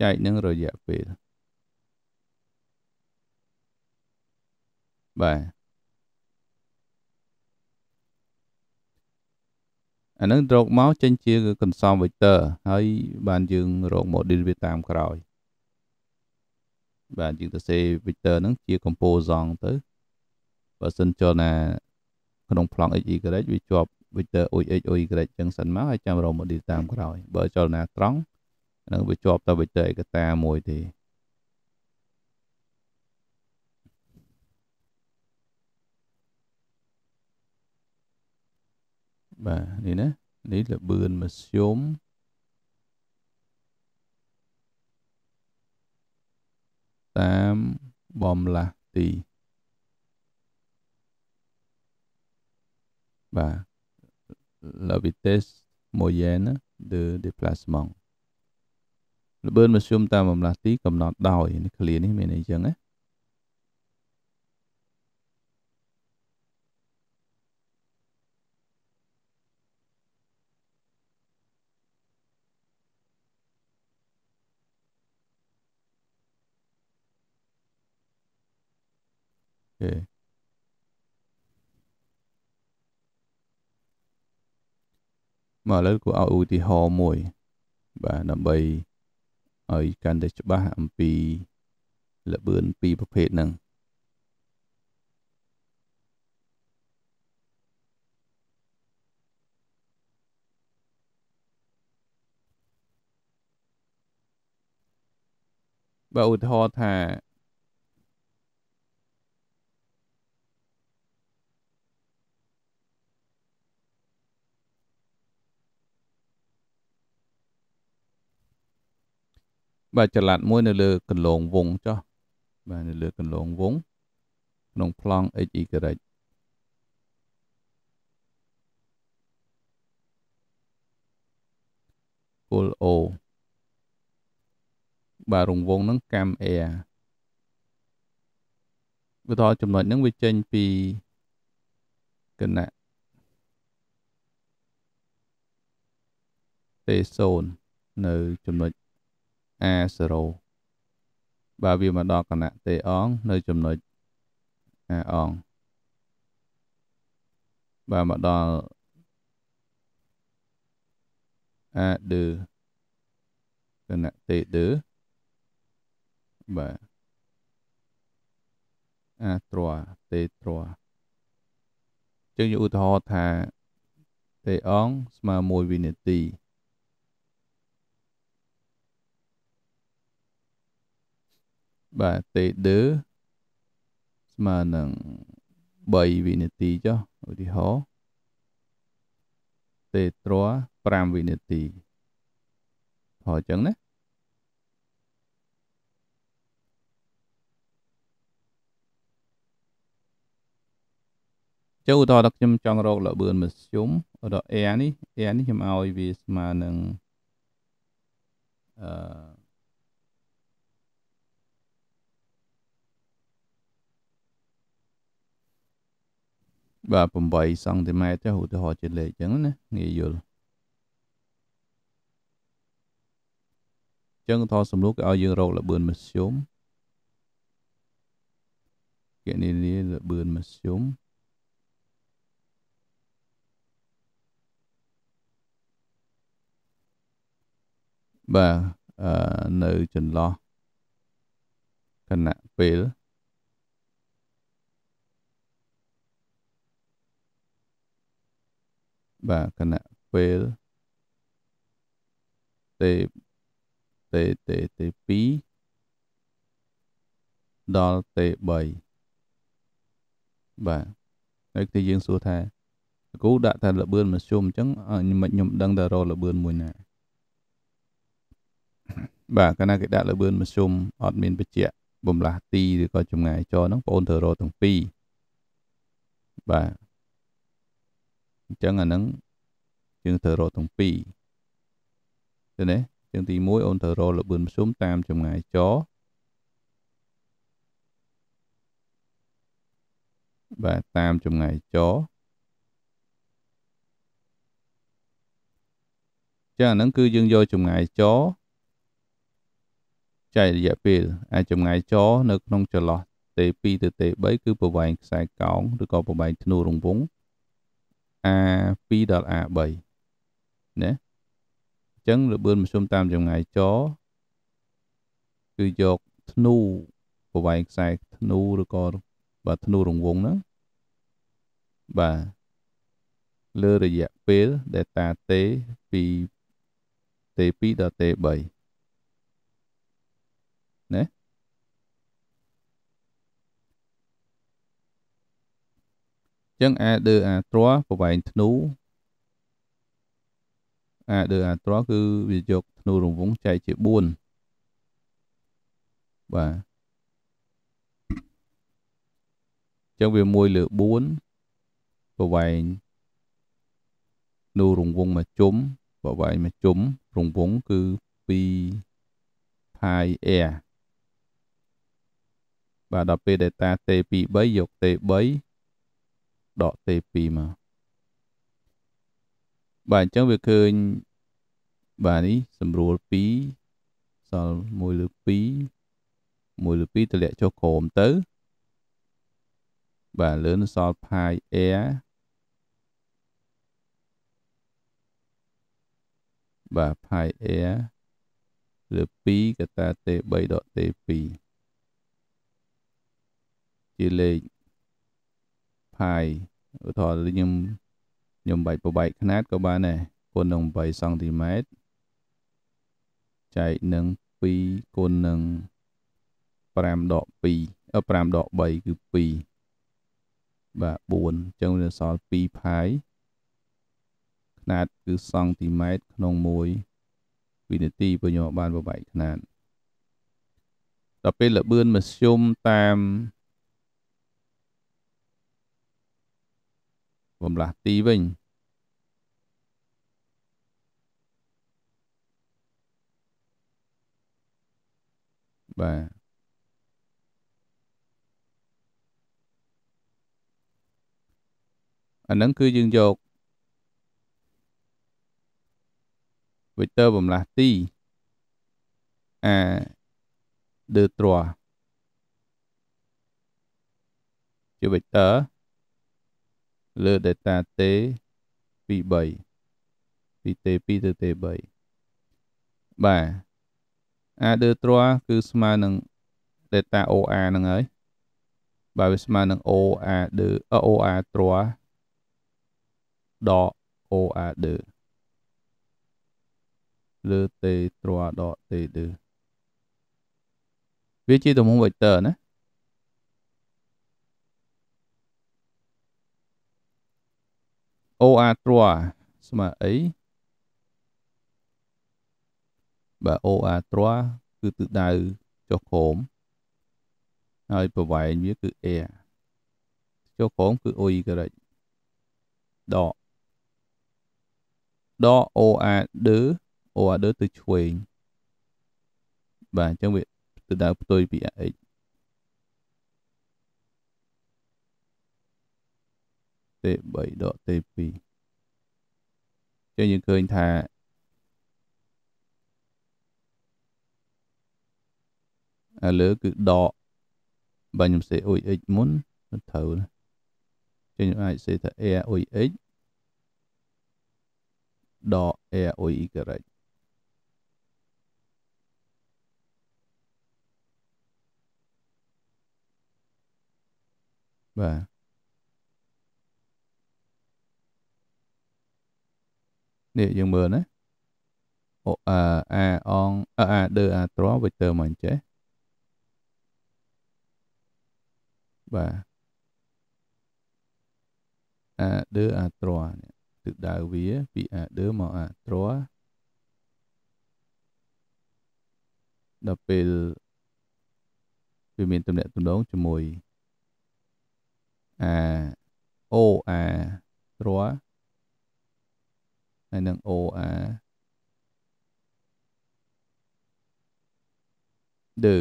A: ចែកនឹងរយៈពេលបាទអានឹងរកមកចេញជាកន្សំវិចទ័រហើយបានយើងរក model វាតាមក្រោយបាទយើងទៅសេ vector ហ្នឹងជា composite ទៅបើសិនចុះណាក្នុង plong x y វាជាប់ដូចទៅអ៊ុយ x អ៊ុយ y ចឹងសិនមកហើយចាំរកម៉ូឌីលតាមក្រោយបើចលនាត្រង់នឹងវាជាប់ទៅវិទ្យាឯកតាមួយទេបាទនេះណានេះលបឿនមធ្យមតាមបំលាស់ទីបាទ la vitesse moyenne de déplacement ល្បឿនមធ្យមតាមអំឡាស់ទីកំណត់ដោយនេះឃ្លានេះមានអីចឹងណាអូខេមកឥឡូវគួរឲ្យឧទាហរណ៍មួយ បាទដើម្បីឲ្យកាន់តែច្បាស់អំពីល្បឿនពីរប្រភេទហ្នឹងបើឧទាហរណ៍ថាបាទចល័តមួយនៅលើកន្លងវងចុះបាទនៅលើកន្លងវងក្នុងប្លង់ x y គោល O បាទរង្វង់ហ្នឹងកម្ម air វាតចំណុចហ្នឹងវាចេញពីគណៈទេ0នៅចំណុចអា0បើវាមកដល់គណៈទេអងនៅចំណុចអាអងបើមកដល់អាដឺគណៈទេដឺបាទអាទ្រទេទ្រជាងយកឧទាហរណ៍ថាទេអងស្មើ1វិនាទីបាទទេដឺស្មើនឹង3វិនាទីចុះឧទាហរណ៍ទេត្រា5វិនាទីហោះអញ្ចឹងណាចូលឧទាហរណ៍ដល់ខ្ញុំចង់រកលបឿនមធ្យមដល់ air នេះ air នេះខ្ញុំឲ្យវាស្មើនឹងអឺបាទ8សង់ទីម៉ែត្រចុះឧទាហរណ៍ជាលេខអញ្ចឹងណាងាយយល់អញ្ចឹងថតសំលូកគេឲ្យយើងរកលបឿនមធ្យមគណនាលបឿនមធ្យមបាទអឺនៅចន្លោះគណៈពេល0.5បាទគណៈពេលទេទេទេទេ2ដល់ទេ3បាទហើយគឺយើងសួរថាគូដាក់តែល្បឿនមធ្យមអញ្ចឹងមិនខ្ញុំដឹងតែរកល្បឿនមួយណាបាទកាលណាគេដាក់ល្បឿនមធ្យមអត់មានបច្ចៈបំលាស់ទីឬក៏ចម្ងាយចរហ្នឹងបងអូនត្រូវរកទាំងពីរបាទអញ្ចឹងអាហ្នឹងយើងត្រូវរកទាំងពីរឃើញទេទាំងទី1អូនត្រូវរកលបឿនមធ្យមតាមចម្ងាយចបាទតាមចម្ងាយចចឹងអាហ្នឹងគឺយើងយកចម្ងាយចចែករយៈពេលអាចចម្ងាយចនៅក្នុងចន្លោះ T2 ទៅ T3 គឺប្រវែងខ្សែកោងឬក៏ប្រវែងធ្នូរង្វង់ A2 ដល់ A3 ណាអញ្ចឹងល្បឿនមធ្យមតាមចម្ងាយចគឺយកធ្នូប្រវែងខ្សែធ្នូឬក៏បាទធ្នូរង្វង់ហ្នឹងបាទលើរយៈពេល delta t ពី t2 ដល់ t3 ណាចឹងអាដឺអាទ្រប្រវែងធ្នូអាដឺអាទ្រគឺវាយកធ្នូរង្វង់ចែកជា4បាទចឹងវា1លើ4ប្រវែងនូរង្វង់មកជុំប្រវែងមកជុំរង្វង់គឺ2 pi air បាទដល់ពេល data T23 យក T3 ដកទេពីមកបាទអញ្ចឹងវាឃើញបាទនេះសម្រួល2សល់1លើ2 1លើ2តម្លាក់ចុះក្រោមទៅបាទលើនឹងសល់ pi air បាទ pi air លើ2កតា t3.t2 ជាលេខផាយឧទាហរណ៍ខ្ញុំខ្ញុំបែកប្របែកຂະຫນាតក៏បានដែរគុណនឹង8សង់ទីម៉ែត្រចែកនឹង2គុណនឹង5ដក2អឺ5ដក3គឺ2បាទ4អញ្ចឹងវាសល់2ផាយຂະຫນាតគឺសង់ទីម៉ែត្រក្នុង1វិនាទីបើខ្ញុំបានប្របែកຂະຫນាតដល់ពេលល្បឿនមធ្យមតាមបំលាស់ទីវិញបាទអាហ្នឹងគឺយើងយក vector បំលាស់ទីអាដឺទ្រាជា vector លើ data T ពី3ពី T2 ទៅ T3 បាទ adder draw គឺស្មើនឹង data OR ហ្នឹងហើយបាទវាស្មើនឹង OR adder OR draw ដក OR adder លើ T draw ដក T adder វាជាទំហំ vector ណាអូអាទ្រាស្មើអីបាទអូអាទ្រាគឺទិសដៅចុះក្រោមហើយប្រវែងវាគឺ a ចុះក្រោមគឺអ៊ុយក្រិចដកដកអូអាដឺអូអាដឺទៅឆ្វេងបាទអញ្ចឹងវាទិសដៅផ្ទុយពី x t 7 độ t cho những khơi thà à lỡ cứ đọ và nhóm sẽ ôi ích muốn nó thấu cho những ai sẽ thả e ôi ích đọ e ôi y correct và នេះយើងមើលណាអូអាអងអាដឺអាទ្រវិតើមកអញ្ចេះបាទអាដឺអាទ្រទិសដៅវាពីអាដឺមកអាទ្រដល់ពេលវាមានទំនាក់ទំនងជាមួយអាអូអាទ្រហើយនឹង OR ដឺ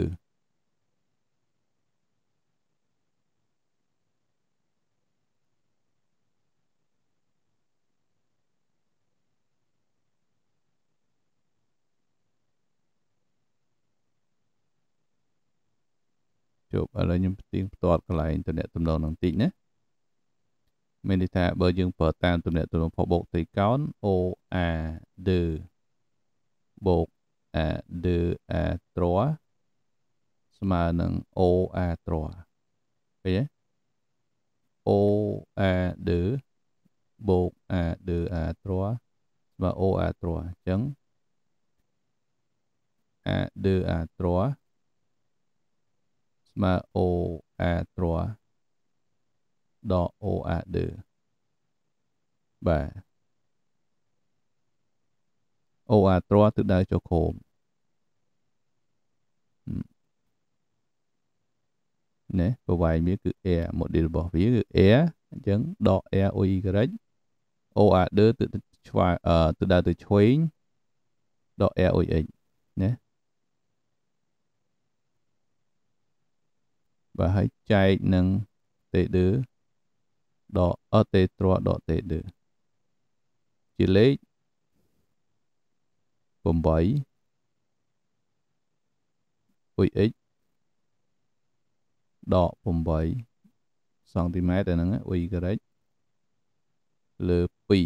A: ជប់ឥឡូវខ្ញុំផ្ទៀងផ្ទាត់កន្លែងតំណតំណងនឹងតិចណាមានន័យថាបើយើងប្រើតាមទំនាក់ទំនងផុសបូកទិកោណ o a d បូក a d a ទ្រស្មើនឹង o a ទ្រឃើញទេ o a d បូក a d a ទ្រស្មើ o a ទ្រអញ្ចឹង a d a ទ្រស្មើ o a ទ្រដ៏អូអាដឺបាទអូអាទ្រទិដៅចុះក្រោមណែប្រវាយវាគឺ air model របស់វាគឺ air អញ្ចឹង dot air o y o order ទៅឆ្វាអឺទៅដើរទៅឆ្វេង dot air o x ណាបាទហើយចែកនឹង header ដកអតេត្រដកទេដឺជាលេខ8អុយ x ដក8សង់ទីម៉ែត្រតែហ្នឹងអុយការ៉េលើ2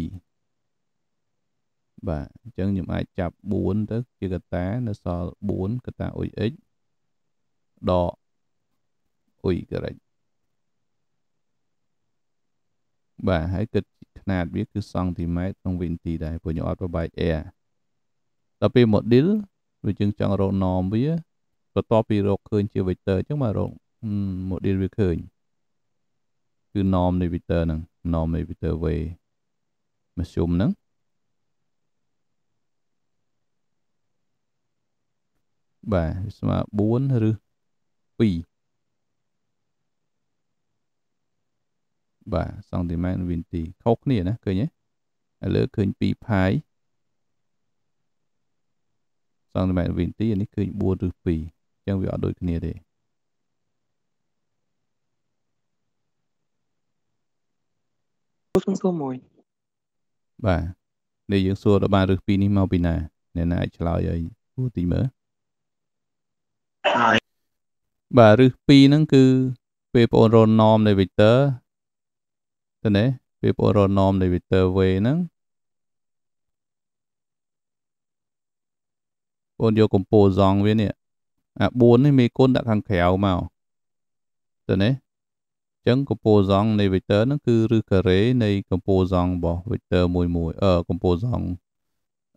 A: បាទអញ្ចឹងខ្ញុំអាចចាប់4ទៅជាកតានៅសល់4កតាអុយ x ដកអុយការ៉េបាទហើយគិតຂະຫນາດវាគឺសង់ទីម៉ែត្រក្នុងវិនាទីដែរព្រោះយើងអត់ប្របែក air ដល់ពេល model វាយើងចង់រក norm វាបន្ទាប់ពីរកឃើញជា vector អញ្ចឹងមករក model វាឃើញគឺ norm នៃ vector ហ្នឹង norm នៃ vector v មធ្យមហ្នឹងបាទស្មើ4ឬ2បាទសង់ទីម៉ែត្រវិនាទីខុសគ្នាណាឃើញទេឥឡូវឃើញ2ផាយសង់ទីម៉ែត្រវិនាទីនេះឃើញ4ឬ2អញ្ចឹងវាអត់ដូចគ្នាទេខ្ញុំសួរមួយបាទនេះយើងសួរដល់បានឬពីរនេះមកពីណាអ្នកណាអាចឆ្លើយឲ្យគូទីមើលបាទរឹស2ហ្នឹងគឺពេលបងប្អូនរន norm នៃ vector ឃើញទេវាពណ៌រណមនៃ vector v ហ្នឹងបងយកកម្ពូលសងវានេះអា4នេះមេគុណដាក់ខាងក្រៅមកទៅនេះអញ្ចឹងកម្ពូលសងនៃ vector ហ្នឹងគឺឬការ៉េនៃកម្ពូលសងរបស់ vector មួយមួយអឺកម្ពូលសង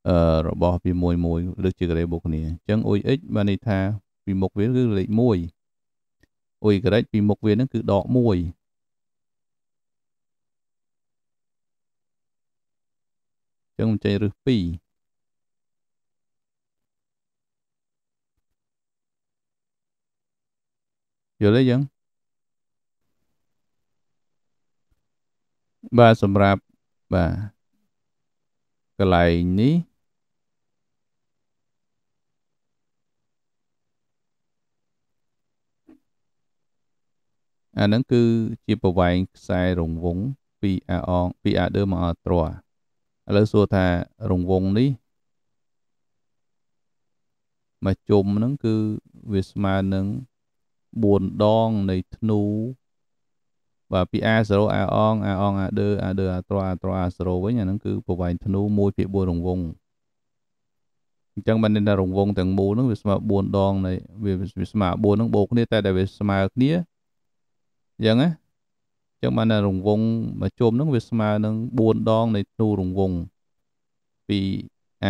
A: អឺរបស់ពីមួយមួយលើកជាការ៉េបូកគ្នាអញ្ចឹង OX បានន័យថាពីមុខវាគឺលេខ1អ៊ុយក្រិចពីមុខវាហ្នឹងគឺដក1យើងបញ្ចេញឫស2យល់ទេយើងបាទសម្រាប់បាទកន្លែងនេះអានឹងគឺជាប្រវែងខ្សែរង្វង់ពីអាអងពីអាដឺមកអត្រាឥឡូវសួរថារង្វង់នេះមកជុំហ្នឹងគឺវាស្មើនឹង4ដងនៃធ្នូបាទពី A0 A អង A អង A ដឺ A ដឺ A ត្រ A ត្រ A0 វិញអាហ្នឹងគឺប្រវែងធ្នូ1ភាគ4រង្វង់អញ្ចឹងបានន័យថារង្វង់ទាំងមូលហ្នឹងវាស្មើ4ដងនៃវាស្មើ4ហ្នឹងបូកគ្នាតែតែវាស្មើគ្នាអញ្ចឹងណាចឹងបានរង្វង់មួយជុំហ្នឹងវាស្មើនឹង4ដងនៃធ្នូរង្វង់ពី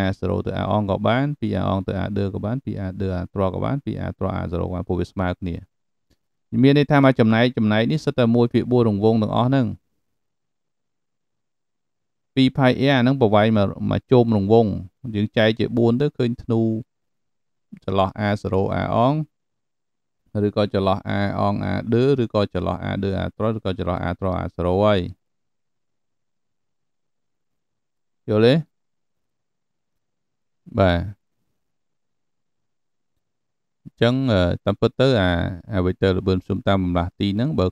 A: A0 ទៅ A អងក៏បានពី A អងទៅ A ដឺក៏បានពី A ដឺ A ត្រក៏បានពី A ត្រ A0 បានព្រោះវាស្មើគ្នា មានន័យថាមកចំណែកចំណែកនេះសិតតែ1ភាគ4រង្វង់ទាំងអស់ហ្នឹង 2pi a ហ្នឹងប្រវែងមកមកជុំរង្វង់យើងចែកជា4ទៅឃើញធ្នូចន្លោះ a0 a អងឬក៏ចន្លោះ a អង a ដឺឬក៏ចន្លោះ a ដឺ a ត្រឬក៏ចន្លោះ a ត្រ a ស្រយយល់ទេបាទអញ្ចឹងតាមពិតទៅអាអា vector ល្បឿនផ្សុំតាមបំលាស់ទីហ្នឹងបើ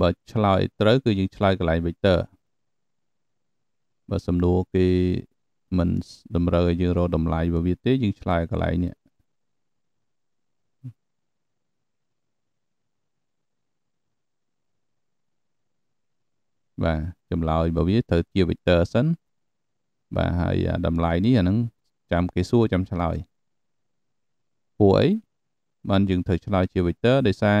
A: បើឆ្លើយត្រូវគឺយើងឆ្លើយកន្លែង vector បើសំណួរគេមិនតម្រូវឲ្យយើងរកតម្លៃរបស់វាទេយើងឆ្លើយកន្លែងនេះបាទចម្លើយរបស់វាត្រូវជា vector សិនបាទហើយតម្លៃនេះអាហ្នឹងចាំគេសួរចាំឆ្លើយពួកអីបានយើងត្រូវឆ្លើយជា vector ដោយសារ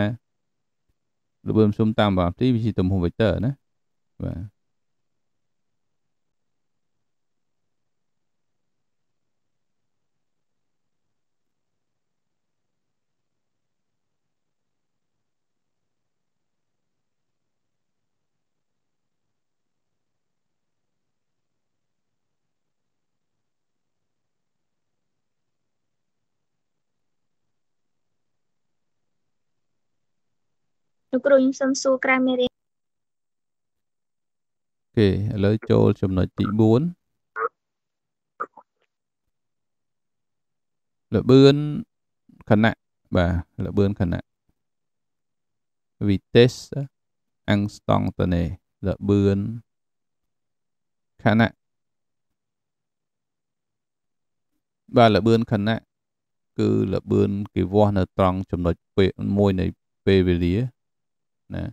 A: ល្បឿនមធ្យមតាមបាទីវាជាទំហំ vector ណាបាទលោកគ្រូខ្ញុំសូមសួរក្រៅមេរៀនគេឥឡូវចូលចំណុចទី4លបឿនខណៈបាទលបឿនខណៈ vitesse instantané លបឿនខណៈបាទលបឿនខណៈគឺលបឿនគេវាស់នៅត្រង់ចំណុចពេលមួយនៃពេលវេលាណា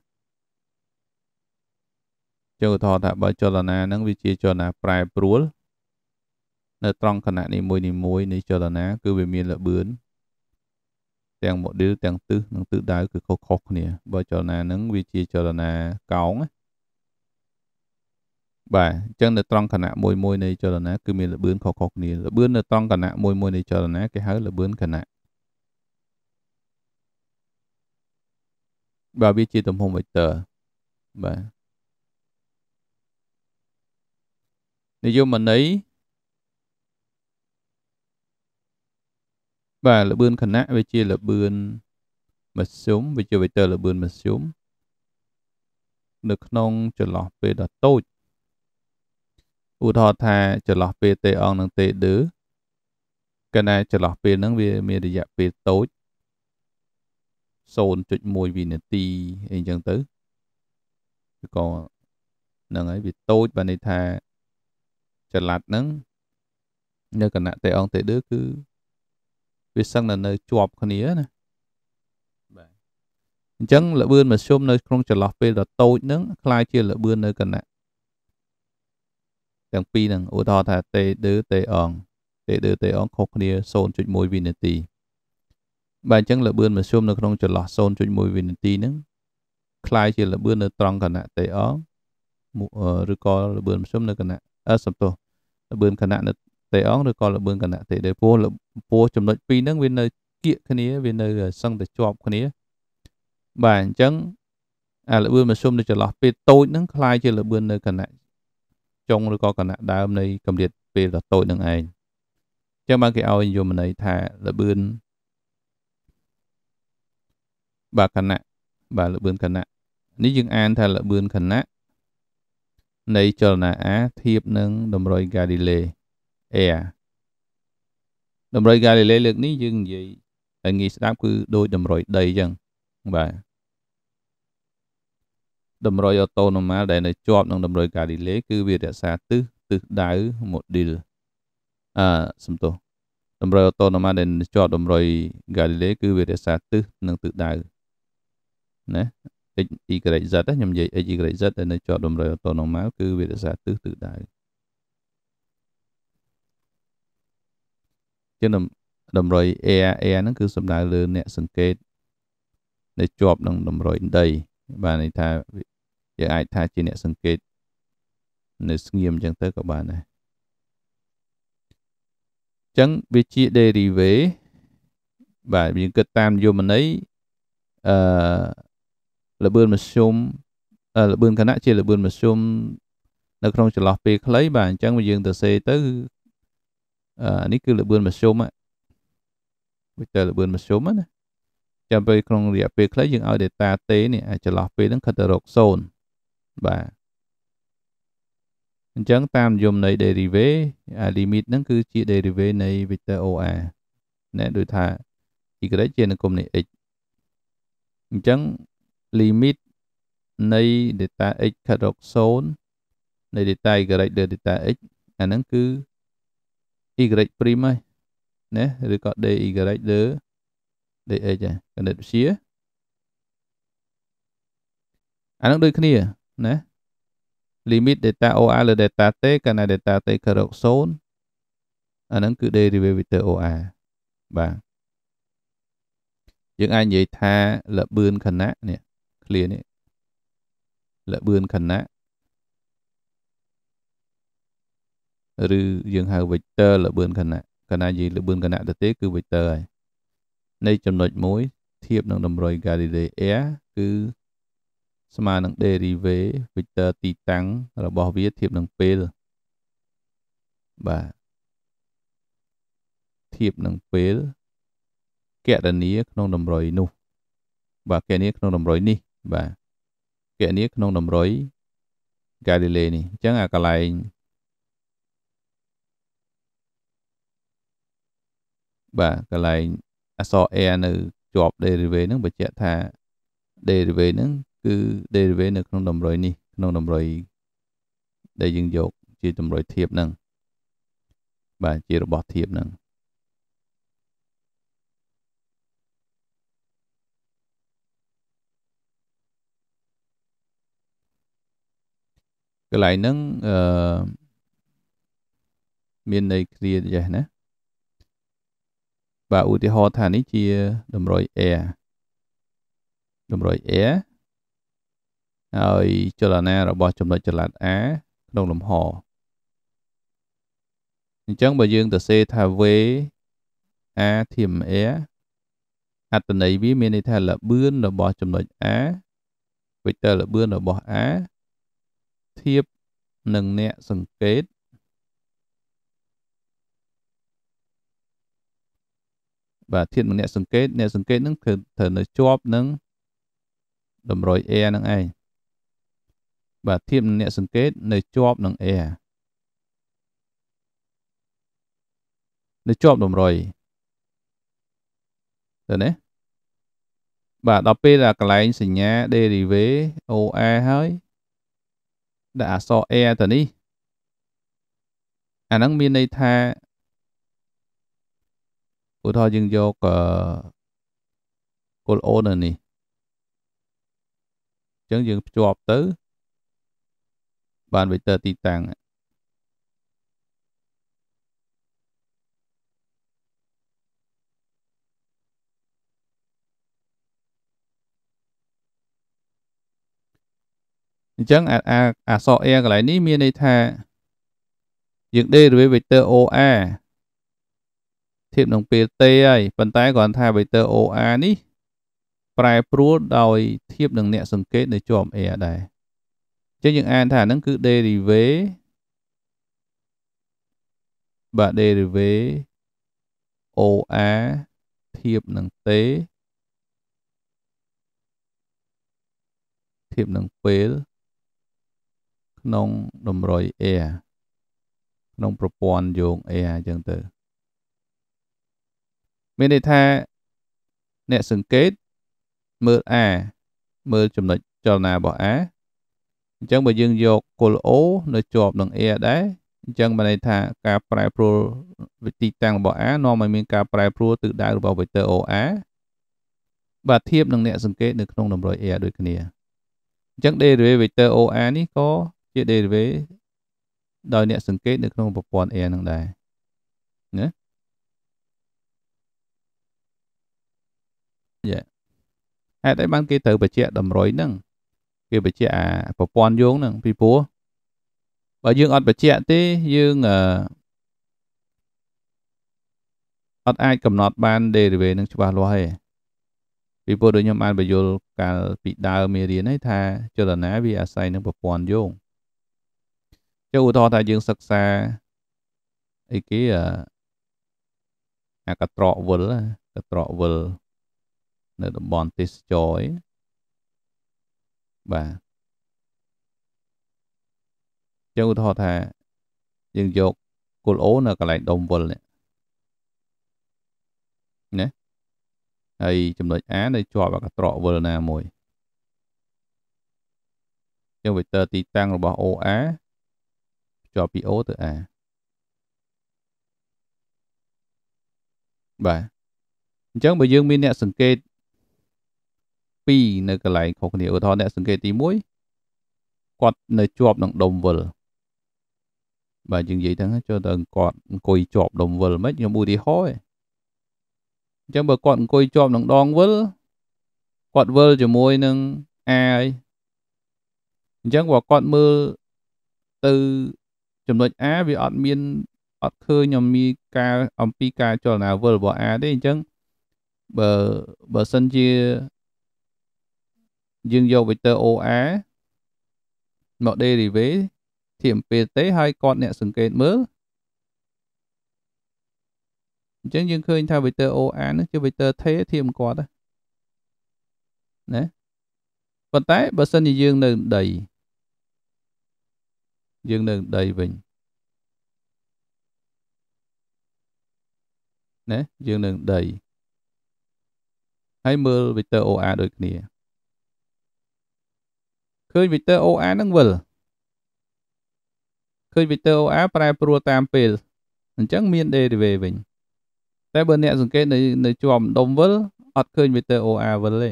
A: ចូលឧទាហរណ៍ថាបើចលនាហ្នឹងវាជាចលនាប្រែប្រួលនៅត្រង់គណៈនីមួយ នីមួយនៃចលនាគឺវាមានលបឿនទាំង model ទាំងទិសនិងទិសដៅគឺខុសខុសគ្នាបើចលនាហ្នឹងវាជាចលនាកោងណាបាទអញ្ចឹងនៅត្រង់គណៈមួយមួយនៃចលនាគឺមានលបឿនខុសៗគ្នាលបឿននៅត្រង់គណៈមួយមួយនៃចលនាគេហៅលបឿនគណៈបើវាជាទំហំ vector បាទនិយមន័យបាទល្បឿនខណៈវាជាល្បឿនមធ្យមវាជា vector ល្បឿនមធ្យមនៅក្នុងចន្លោះពេលដ៏តូចឧទាហរណ៍ថាចន្លោះពេលតេអង្គនិងតេដឺកាលណាចន្លោះពេលហ្នឹងវាមានរយៈពេលតូច0.1វិនាទីអីចឹងទៅឬក៏ហ្នឹងហើយវាតូចបើន័យថាចល័តហ្នឹងនៅគណៈតេអង្គតេឌឺគឺវាសឹងតែនៅជាប់គ្នាណាបាទអញ្ចឹងល្បឿនមធ្យមនៅក្នុងចន្លោះពេលដ៏តូចហ្នឹងคล้ายជាល្បឿននៅគណៈទាំងពីរហ្នឹងឧទាហរណ៍ថាតេឌឺតេអង្គតេឌឺតេអង្គខុសគ្នា0.1វិនាទីបាទអញ្ចឹងលបឿនមធ្យមនៅក្នុងចន្លោះ0.1វិនាទីហ្នឹងคล้ายជាលបឿននៅត្រង់គណៈតេអឬក៏លបឿនមធ្យមនៅគណៈសំទោសលបឿនគណៈនៅតេអងឬក៏លបឿនគណៈតេដេពោះពោះចំណុច2ហ្នឹងវានៅគៀកគ្នាវានៅសឹងតែជាប់គ្នាបាទអញ្ចឹងអាលបឿនមធ្យមនៅចន្លោះពេលតូចហ្នឹងคล้ายជាលបឿននៅគណៈចុងឬក៏គណៈដើមនៃកម្រិតពេលដ៏តូចនឹងឯងអញ្ចឹងបានគេឲ្យយមន័យថាលបឿនបាទខណៈបាទល្បឿនខណៈនេះយើងអានថាល្បឿនខណៈនៃចលនា a ធៀបនឹងតម្រុយ Galilei air តម្រុយ Galilei លើកនេះយើងនិយាយឲ្យងាយស្ដាប់គឺដូចតម្រុយដីអញ្ចឹងបាទតម្រុយអូតូណូម៉ាដែលនៅជាប់នឹងតម្រុយ Galilei គឺវារក្សាទិសទិសដៅ model អឺសំទោសតម្រុយអូតូណូម៉ាដែលជាប់តម្រុយ Galilei គឺវារក្សាទិសនិងទិសដៅណា x y z ខ្ញុំនិយាយ x y z ដែលនៅជាប់តម្រូវតនមកគឺវារក្សាទិសទិសដៅជាតម្រុយ air air ហ្នឹងគឺសំដៅលើអ្នកសង្កេតដែលជាប់នឹងតម្រុយដីបានន័យថាយើងអាចថាជាអ្នកសង្កេតនៅស្ងៀមអញ្ចឹងទៅក៏បានដែរអញ្ចឹងវាជា derivative បាទយើងគិតតាមយមន័យអឺល្បឿនមធ្យមល្បឿនគណៈជាល្បឿនមធ្យមនៅក្នុងចន្លោះពេលខ្លីបាទអញ្ចឹងវាយើងទៅសេទៅអានេះគឺល្បឿនមធ្យមវិញទៅល្បឿនមធ្យមណាចាំពេលក្នុងរយៈពេលខ្លីយើងឲ្យ data ទេនេះអាចចន្លោះពេលហ្នឹងខិតទៅរក0បាទអញ្ចឹងតាមនិយមន័យ derivative អា limit ហ្នឹងគឺជា derivative នៃ vector OR ណែដូចថា y ជានគុំនៃ x អញ្ចឹង limit នៃ data x ខិតរក0នៃ data y លើ data x អាហ្នឹងគឺ y ព្រីមហ៎ណាឬក៏ dy លើ dx ហ៎គណិតវិទ្យាអាហ្នឹងដូចគ្នាណា limit data OR លើ data t កាលណា data t ខិតរក0អាហ្នឹងគឺ derivative OR បាទយើងអាចនិយាយថាលបឿនខណៈនេះឃ្លានេះលបឿនខណៈឬយើងហៅ vector លបឿនខណៈកាលណានិយាយលបឿនគណៈទៅទេគឺ vector ហើយនៃចំណុចមួយធៀបនឹងតម្រុយ Galilei air គឺស្មើនឹង derivative vector ទីតាំងរបស់វាធៀបនឹងពេលបាទធៀបនឹងពេលកណនីក្នុងតម្រុយនោះបាទកណនីក្នុងតម្រុយនេះបាទគណនីក្នុងតម្រុយ Galilei នេះអញ្ចឹងអាកន្លែងបាទកន្លែងអសរ air នៅជាប់ derivative ហ្នឹងបញ្ជាក់ថា derivative ហ្នឹងគឺ derivative នៅក្នុងតម្រុយនេះក្នុងតម្រុយដែលយើងយកជាតម្រុយធៀបហ្នឹងបាទជារបស់ធៀបហ្នឹងកន្លែងហ្នឹងអឺមានន័យគ្នាចេះណាបាទឧទាហរណ៍ថានេះជាតម្រុយ air តម្រុយ air ហើយចលនារបស់ចំណុចចល័ត a ក្នុងលំហអញ្ចឹងបើយើងទៅសេថា v a ធៀម air អត្តន័យវាមានន័យថាល្បឿនរបស់ចំណុច a vector ល្បឿនរបស់ a ធៀបនឹងអ្នកសង្កេតបាទធៀបនឹងអ្នកសង្កេតអ្នកសង្កេតនឹងគឺត្រូវនៅជាប់នឹងតម្រុយ air នឹងឯងបាទធៀបនឹងអ្នកសង្កេតនៅជាប់នឹង air នៅជាប់តម្រុយទៅណាបាទដល់ពេលដល់កន្លែងសញ្ញា derivative OR ហើយដាក់អក្សរ air ទៅនេះអាហ្នឹងមានន័យថាឧទាហរណ៍យើងយកគល់អូននៅនេះអញ្ចឹងយើងភ្ជាប់ទៅបាន vector ទីតាំងហ្នឹងអញ្ចឹងអាអក្សរ a កន្លែងនេះមានន័យថាយើង derivative vector OR ធៀបនឹងពេល t ហើយប៉ុន្តែគ្រាន់ថា vector OR នេះប្រែប្រួលដោយធៀបនឹងអ្នកសង្កេតនៅជាប់ a ដែរអញ្ចឹងយើងអានថាហ្នឹងគឺ derivative បាទ derivative OR ធៀបនឹង t ធៀបនឹងពេលក្នុងតម្រុយ air ក្នុងប្រព័ន្ធយោង air អញ្ចឹងទៅមានន័យថាអ្នកសង្កេតមើល A មើលចំណុចចលនារបស់ A អញ្ចឹងបើយើងយកគុល O នៅជាប់នឹង A ដែរអញ្ចឹងបានន័យថាការប្រែប្រួលវិទីតាំងរបស់ A នាំឲ្យមានការប្រែប្រួលទិសដៅរបស់ vector OA បាទធៀបនឹងអ្នកសង្កេតនៅក្នុងតម្រុយ A ដូចគ្នាអញ្ចឹ ng derivative vector OA នេះក៏ជា derivative ដោយអ្នកសង្កេតនៅក្នុងប្រព័ន្ធ air នឹងដែរណាយ៉ាហេតុអីបានគេត្រូវបញ្ជាក់តម្រុយហ្នឹងគេបញ្ជាក់អាប្រព័ន្ធយោងហ្នឹងពីព្រោះបើយើងអត់បញ្ជាក់ទេយើងអឺអត់អាចកំណត់បាន derivative នឹងច្បាស់លាស់ទេពីព្រោះដូចខ្ញុំបានបញ្យល់កាលពីដើមមេរៀនហ្នឹងថាចលនាវាអាស្រ័យនឹងប្រព័ន្ធយោងចូលឧទាហរណ៍ថាយើងសិក្សាអីគេអាកត្រកវិលកត្រកវិលនៅតំបន់ទេសចរបាទចឹងឧទាហរណ៍ថាយើងយកគល់អូនៅកន្លែងដុំវិលនេះណាហើយចំណុច A នៅជាប់អាកត្រកវិលណាមួយចឹង vector ទីតាំងរបស់ OA ភ្ជាប់ពី O ទៅ A បាទអញ្ចឹងបើយើងមានអ្នកសង្កេត2នៅកន្លែងខុសគ្នាឧទាហរណ៍អ្នកសង្កេតទី1គាត់នៅជាប់នឹងដុំវិលបាទយើងនិយាយទាំងចូលទៅគាត់អង្គុយជាប់ដុំវិលមិនខ្ញុំឧទាហរណ៍អញ្ចឹងបើគាត់អង្គុយជាប់នឹងដងវិលគាត់វិលជាមួយនឹង A ហើយអញ្ចឹងបើគាត់មើលទៅចំណុច A វាអត់មានអត់ឃើញខ្ញុំមានការអំពីការចលនាវិលរបស់ A ទេអញ្ចឹងបើបើសិនជាយើងយក vector OA មក derivative ធៀបពេលទេហើយគាត់អ្នកសង្កេតមើលអញ្ចឹងយើងឃើញថា vector OR នឹងជា vector ថេធៀបគាត់ណាប៉ុន្តែបើសិនជាយើងនៅដីយើងនៅដីវិញណាយើងនៅដីហើយមើល vector OR ដូចគ្នាឃើញ vector OR នឹងវិលឃើញ vector OR ប្រែប្រួលតាមពេលអញ្ចឹងមាន derivative វិញតែបើអ្នកសង្កេតនៅនៅជាប់ដុំវិលអត់ឃើញ vector OR វិលទេ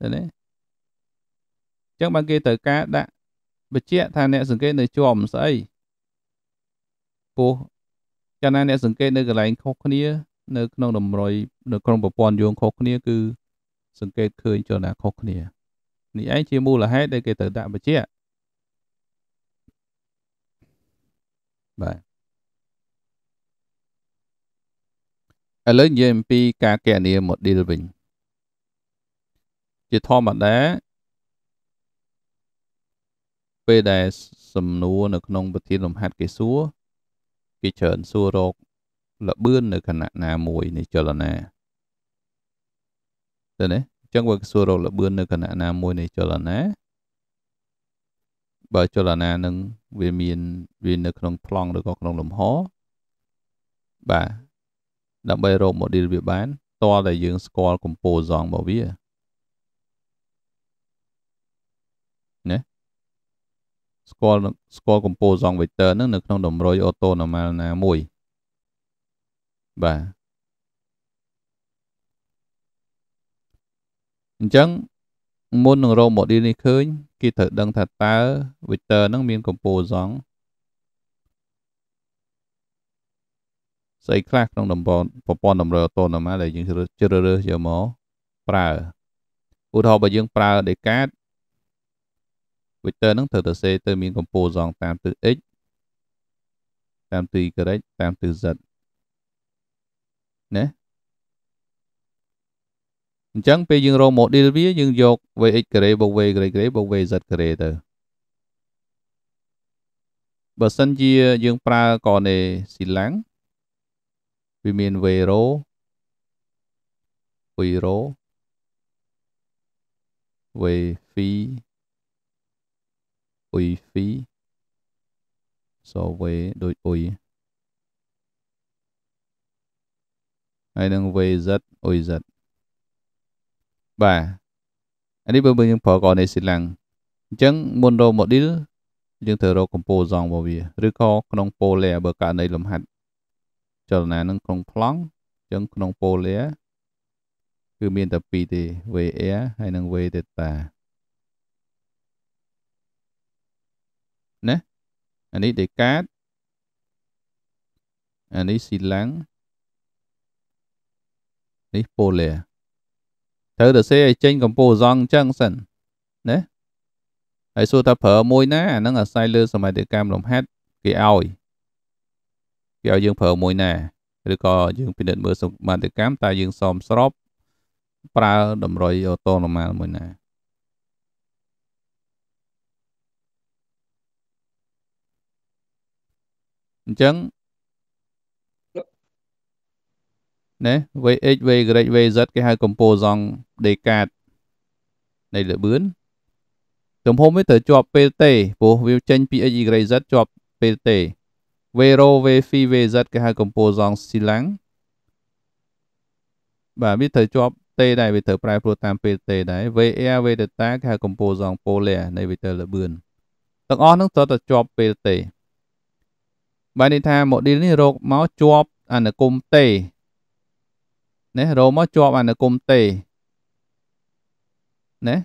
A: ឃើញទេអញ្ចឹងបានគេត្រូវការដាក់បញ្ជាក់ថាអ្នកសង្កេតនៅជាប់ស្អីពោះកាលណាអ្នកសង្កេតនៅកន្លែងខុសគ្នា នៅក្នុងតម្រុយនៅក្នុងប្រព័ន្ធយោងខុសគ្នា គឺ សង្កេតឃើញចលនាខុសគ្នានេះឯងជាមូលហេតុដែលគេត្រូវដាក់បញ្ជាក់បាទឥឡូវនិយាយអំពី ការកណនី model វិញជាធម្មតាពេលដែលសំណួរនៅក្នុងប្រធានលំហាត់គេសួរគេច្រើនសួររកលបឿននៅគណៈណាមួយនៃចលនាទៅណាអញ្ចឹងបើគេសួររកលបឿននៅគណៈណាមួយនៃចលនាបើចលនានឹងវាមានវានៅក្នុងប្លង់ឬក៏ក្នុងលំហបាទដើម្បីរក model វាបានតើតែយើងស្គាល់កម្ពុជារបស់វាស្គាល់ស្គាល់កម្ពស់ song vector ហ្នឹងនៅក្នុងតម្រុយអូតូណូម៉ាល់ណាមួយបាទអញ្ចឹងមុននឹងរក model នេះឃើញគេត្រូវដឹងថាតើ vector ហ្នឹងមានកម្ពស់ song ស្អីខ្លះក្នុងតំបន់ប្រព័ន្ធតម្រូវអូតូណូម៉ាដែលយើងជ្រើសរើសយកមកប្រើឧទាហរណ៍បើយើងប្រើ Descartes vector ហ្នឹងត្រូវតែសេទៅមានកម្ពស់សងតាមទិស x តាមទិស y តាមទិស z ណាអញ្ចឹងពេលយើងរក model វាយើងយក vx ការ៉េបូក v ការ៉េការ៉េបូក vz ការ៉េទៅបើសិនជាយើងប្រើកណេស៊ីឡាំងវាមាន vero vero v phi អ៊ុយហ្វីសវេដូចអ៊ុយហើយនឹង VZ OZ បាទអានេះបើយើងប្រើកនេះស៊ីឡាំងអញ្ចឹងមុនរក model យើងត្រូវរកកម្ពូលសងរបស់វាឬក៏ក្នុង pole layer បើករណីលំហាត់ចលនានឹងក្នុង plong អញ្ចឹងក្នុង pole layer គឺមានតែ2ទេ VR ហើយនឹង V theta ណាអានេះដេកាតអានេះស៊ីឡាំងនេះប៉ូលែត្រូវតែសេឲ្យចេញកម្ពុជាសងអញ្ចឹងសិនណាហើយសួរថាប្រើមួយណាអានឹងអាស្រ័យលើសមត្ថកម្មលំហាត់គេឲ្យគេឲ្យយើងប្រើមួយណាឬក៏យើង ពិនិត្យមើលសមត្ថកម្មតើយើងសមស្របប្រើតម្រុយអូតូណូម៉ាល់មួយណាអញ្ចឹងណា VX VY VZ គេហៅ composong decade នៃលបឿនទំហំវាត្រូវជាប់ពេលទេព្រោះវាចេញពី X Y Z ជាប់ពេលទេ Vero Vphi VZ គេហៅ composong silang បាទវាត្រូវជាប់ទេដែរវាត្រូវប្រែប្រួលតាមពេលទេដែរ VR V data គេហៅ composong polar នៃ vector លបឿនទាំងអស់ហ្នឹងត្រូវតែជាប់ពេលទេបានន័យថា model នេះរកមកជាប់អនុគមទេណារកមកជាប់អនុគមទេណា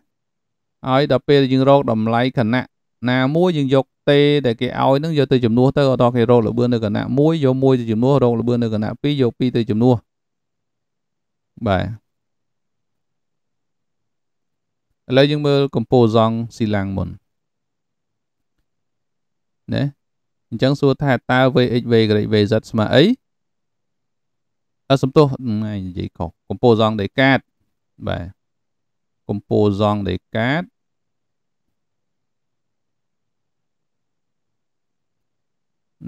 A: ឲ្យដល់ពេលយើងរកតម្លៃគណៈណាមួយយើងយកទេដែលគេឲ្យនឹងយកទៅចំនួនទៅអត់ដល់គេរកលបឿននៅគណៈ1យក1ទៅចំនួនរកលបឿននៅគណៈ2យក2ទៅចំនួនបាទឥឡូវយើងមើលកម្ពុជាសង់ស៊ីឡាំងមុនណាអញ្ចឹងសួរថាតើ vx v ក្រេច vz ស្មើអីអសំទោសហ្នឹងនិយាយខុសកម្ពុជាងដេកាតបាទកម្ពុជាងដេកាត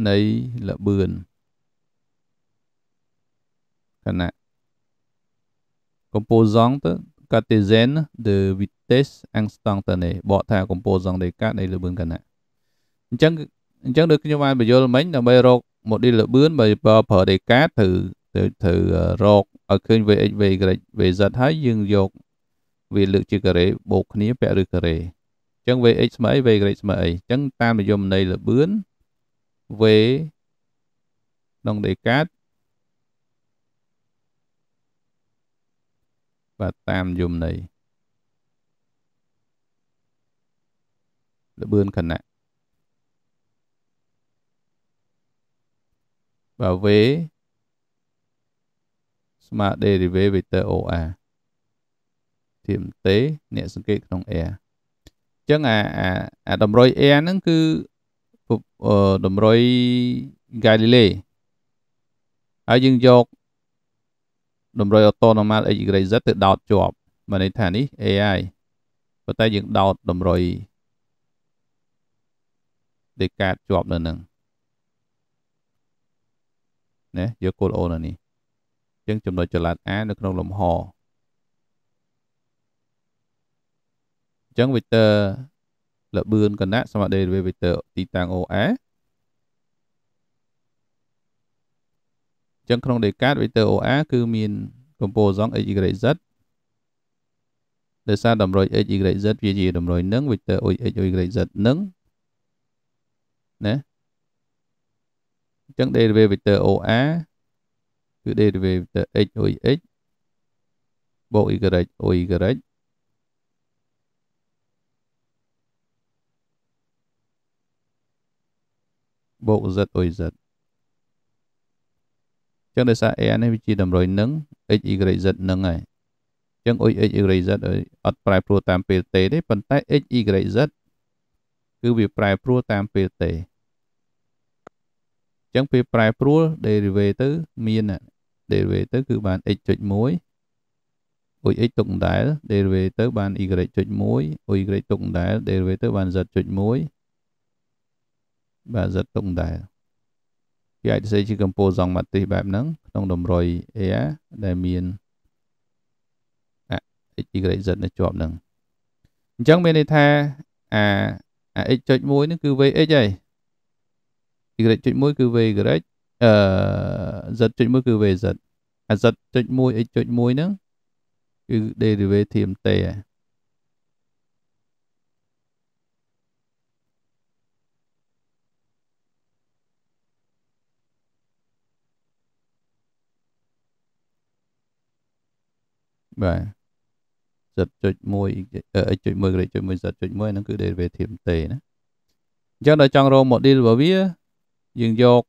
A: នៃលបឿនខណៈ composante cartésienne de vitesse instantanée បកថា composante នៃកាតនៃលបឿនខណៈអញ្ចឹងអញ្ចឹងដូចខ្ញុំបានបញ្យល់មិញដើម្បីរក model លបឿនបើប្រើ data ត្រូវត្រូវរកឲ្យឃើញ vx vy vz ហើយយើងយកវាលើកជាការ៉េបូកគ្នាពាក់ឬការ៉េអញ្ចឹង vx ស្មើអី vy ស្មើអីអញ្ចឹងតាមនិយមន័យលបឿន v ក្នុង data បាទតាមនិយមន័យលបឿនខណៈបើ v ស្មើ derivative vector OR ធៀប t អ្នកសង្កេតក្នុង R អញ្ចឹងអាអាតម្រុយ R ហ្នឹងគឺតម្រុយ Galilei ហើយយើងយកតម្រុយ autonomal x y z ទៅដោតជាប់មានន័យថានេះ AI ប៉ុន្តែយើងដោតតម្រុយដេកាតជាប់នៅនឹងណាយកគោលអូននេះអញ្ចឹងចំណុចចល័ត A នៅក្នុងលំហអញ្ចឹង vector លបឿនកណៈស្មើដេរីវេ vector ទីតាំង OA អញ្ចឹងក្នុង decade vector OA គឺមាន composite x y z ដោយសារតម្រុយ x y z វាជាតម្រុយនឹង vector o x y z នឹងណាចឹង derivative OR គឺ derivative x OY x បូក y OY បូក z OY z ចឹងដោយសារ AR នេះវាជាតម្រុយនឹង x y z នឹងហើយចឹង OY x y z អត់ប្រែប្រួលតាមពេលទេទេប៉ុន្តែ x y z គឺវាប្រែប្រួលតាមពេលទេចឹងពេលប្រែប្រួល derivative មាន derivative គឺបាន x ចុច1អុយ x ទុកម្ដែល derivative បាន y ចុច1អុយ y ទុកម្ដែល derivative បាន z ចុច1បាទ z ទុកម្ដែលគេអាចសរសេរជាកម្ពូលសង់ម៉ាទ្រីសបែបហ្នឹងក្នុងតម្រុយ A ដែលមាន x y z នៅជាប់ហ្នឹងអញ្ចឹងមានន័យថាអាអា x ចុច1ហ្នឹងគឺ vx ហើយ y ចុច1គឺ v y អឺ z ចុច1គឺ v z អា z ចុច1 x ចុច1ហ្នឹងគឺ derivative ទេឯងបាទ z ចុច1 x ចុច1 grade ចុច1 z ចុច1ហ្នឹងគឺ derivative ទេណាអញ្ចឹងដល់ចង់រក model របស់វាយើងយក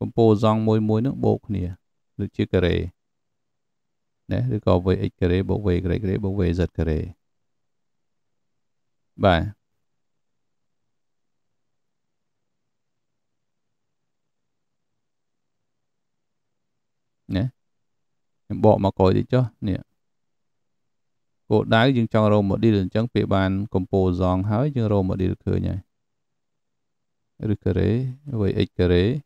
A: កម្ពូលសងមួយមួយនោះបូកគ្នាដូចជាការ៉េណាឬក៏ vx ការ៉េបូក v ការ៉េការ៉េបូក vz ការ៉េបាទណាខ្ញុំបកមកក្រោយតិចចុះនេះគោលដៅយើងចង់រក model អញ្ចឹងពេលបាន composite ហើយយើងរក model ឃើញហើយ r carré với x carré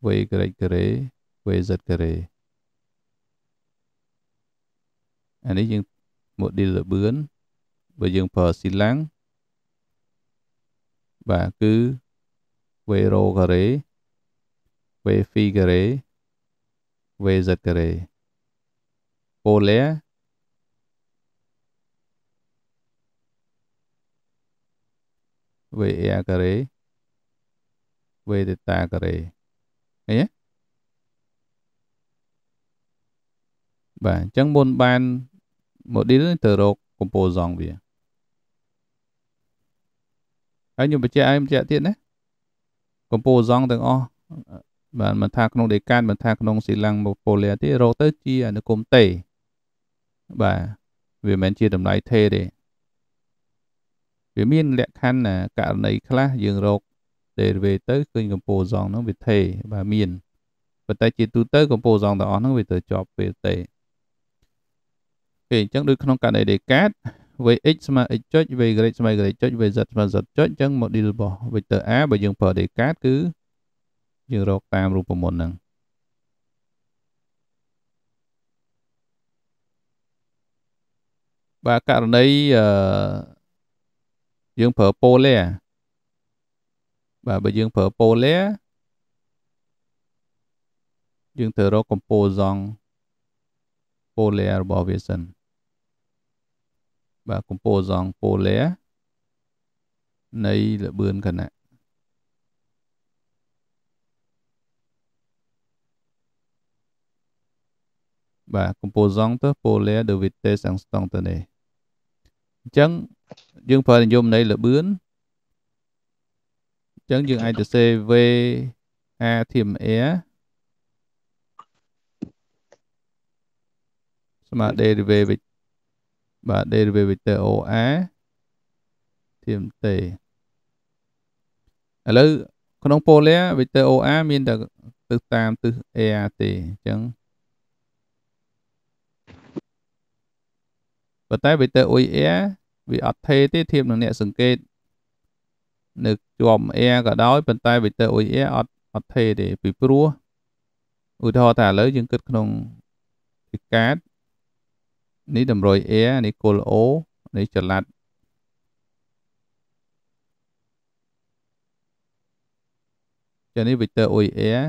A: với y carré với z carré อันนี้យើងមក cứ vây vero carré vây phi carré v z carré lẽ VA ការ៉េ V ដេតាការ៉េឃើញទេបាទអញ្ចឹងមុនបាន model ទៅរក composong វាហើយខ្ញុំបញ្ជាក់ឲ្យបញ្ជាក់ទៀតណា composong ទាំងអស់បាទមិនថាក្នុងដេកានមិនថាក្នុងស៊ីឡាំងម៉ូប៉ូលីទេរកទៅជាអនុគមទេបាទវាមិនមែនជាតម្លៃទេទេវាមានលក្ខខណ្ឌណាករណីខ្លះយើងរក derivative ទៅឃើញកម្ពូលសងហ្នឹងវាថេបាទមានប៉ុន្តែជាទូទៅកម្ពូលសងទាំងអស់ហ្នឹងវាទៅជាប់ពេលទេគេអញ្ចឹងដូចក្នុងករណី decade vx ស្មើ x ចុច vy ស្មើ y ចុច vz ស្មើ z ចុចអញ្ចឹង model របស់ vector a បើយើងប្រើ decade គឺយើងរកតាមរូបមន្តហ្នឹងបាទករណីអឺ và và ở យើងប្រើ polar បាទបើយើងប្រើ polar យើងត្រូវរកកម្ពូលសង់ polar របស់វាសិនបាទកម្ពូលសង់ polar នៃល្បឿនគណៈបាទ composite ទៅ polar the vitesse angstrom này. អញ្ចឹងយើងប្រើនិយមន័យលបឿនអញ្ចឹងយើងអាចទៅសេវ ATMR ស្មើ derivative បាទ derivative OR ទៀមទេឥឡូវក្នុង polar vector OR មានតែទិសតាមទិស AR ទេអញ្ចឹងប៉ុន្តែ Victor Uy Air វាអត់ថេទេធៀបនឹងអ្នកសង្កេតនៅជាប់ Air ក៏ដោយប៉ុន្តែ Victor Uy Air អត់អត់ថេទេពីព្រោះឧទាហរណ៍ថាឥឡូវយើងគិតក្នុងពីកាតនេះតម្រុយ Air នេះគល់ O នេះចល័តចានេះ Victor Uy Air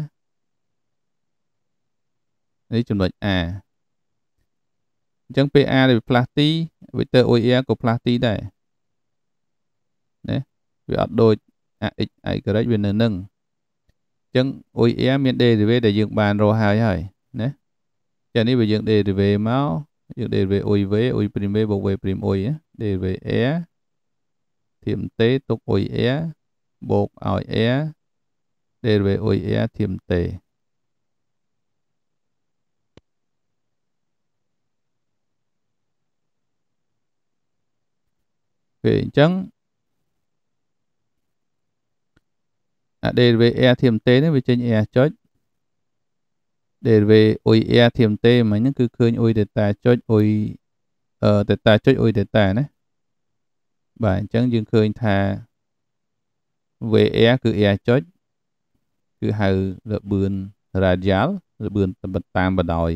A: នេះចំណុច A អញ្ចឹងពេល r ទៅផ្លាស់ទី vector OER ក៏ផ្លាស់ទីដែរណាវាអត់ដូច ax ឯករេចវានៅនឹងអញ្ចឹង OER មាន derivative ដែលយើងបានរកហើយហើយណាចានេះវាយើង derivative មកយើង derivative OI V OI prime V បូក V prime OI derivative air ធាមតេទុក OI air បូកឲ្យ air derivative OI air ធាមតេគេអញ្ចឹងអា derivative air ធៀបទេនេះវាចេញ air ចុច derivative អ៊ុយ air ធៀបទេមិញហ្នឹងគឺឃើញអ៊ុយ theta ចុចអ៊ុយអឺ theta ចុចអ៊ុយ theta ណាបាទអញ្ចឹងយើងឃើញថា v air គឺ air ចុចគឺហៅលបឿន radial លបឿនតាមបដោយ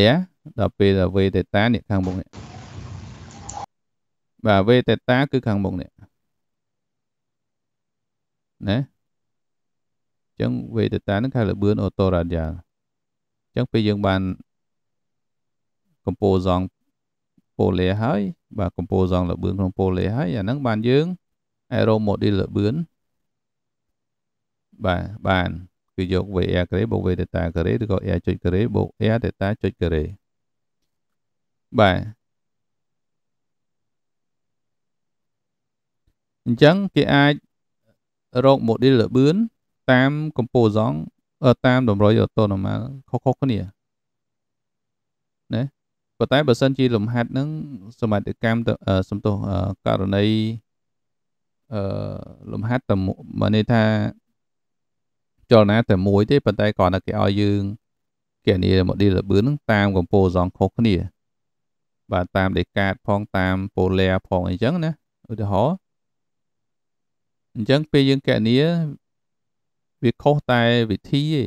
A: air ដល់ពេល v theta នេះខាងមុខនេះបាទវេតេតាគឺខាងមុខនេះណាអញ្ចឹងវេទតានឹងខាងលបឿនអូតូរ៉ាយ៉ាលអញ្ចឹងពេលយើងបានកម្ពូសងពូលេហើយបាទកម្ពូសងលបឿនក្នុងពូលេហើយអាហ្នឹងបានយើង aero model លបឿនបាទបានគឺយក VR ការ៉េបូក V ដេតាការ៉េឬក៏ R ចុចការ៉េបូក R ដេតាចុចការ៉េបាទអញ្ចឹងគេអាចរក model លបឿនតាម composong តាមតម្រុយ autonomal ខុសៗគ្នាណាប៉ុន្តែបើសិនជាលំហាត់ហ្នឹងសមត្ថកម្មសំទោសករណីអឺលំហាត់តែមកន័យថាចលនាតែមួយទេប៉ុន្តែគ្រាន់តែគេឲ្យយើងគណនា model លបឿនហ្នឹងតាម composong ខុសគ្នាបាទតាម decade ផងតាម polar ផងអីចឹងណាឧទាហរណ៍អញ្ចឹងពេលយើងកណនាវាខុសតែវិធីឯង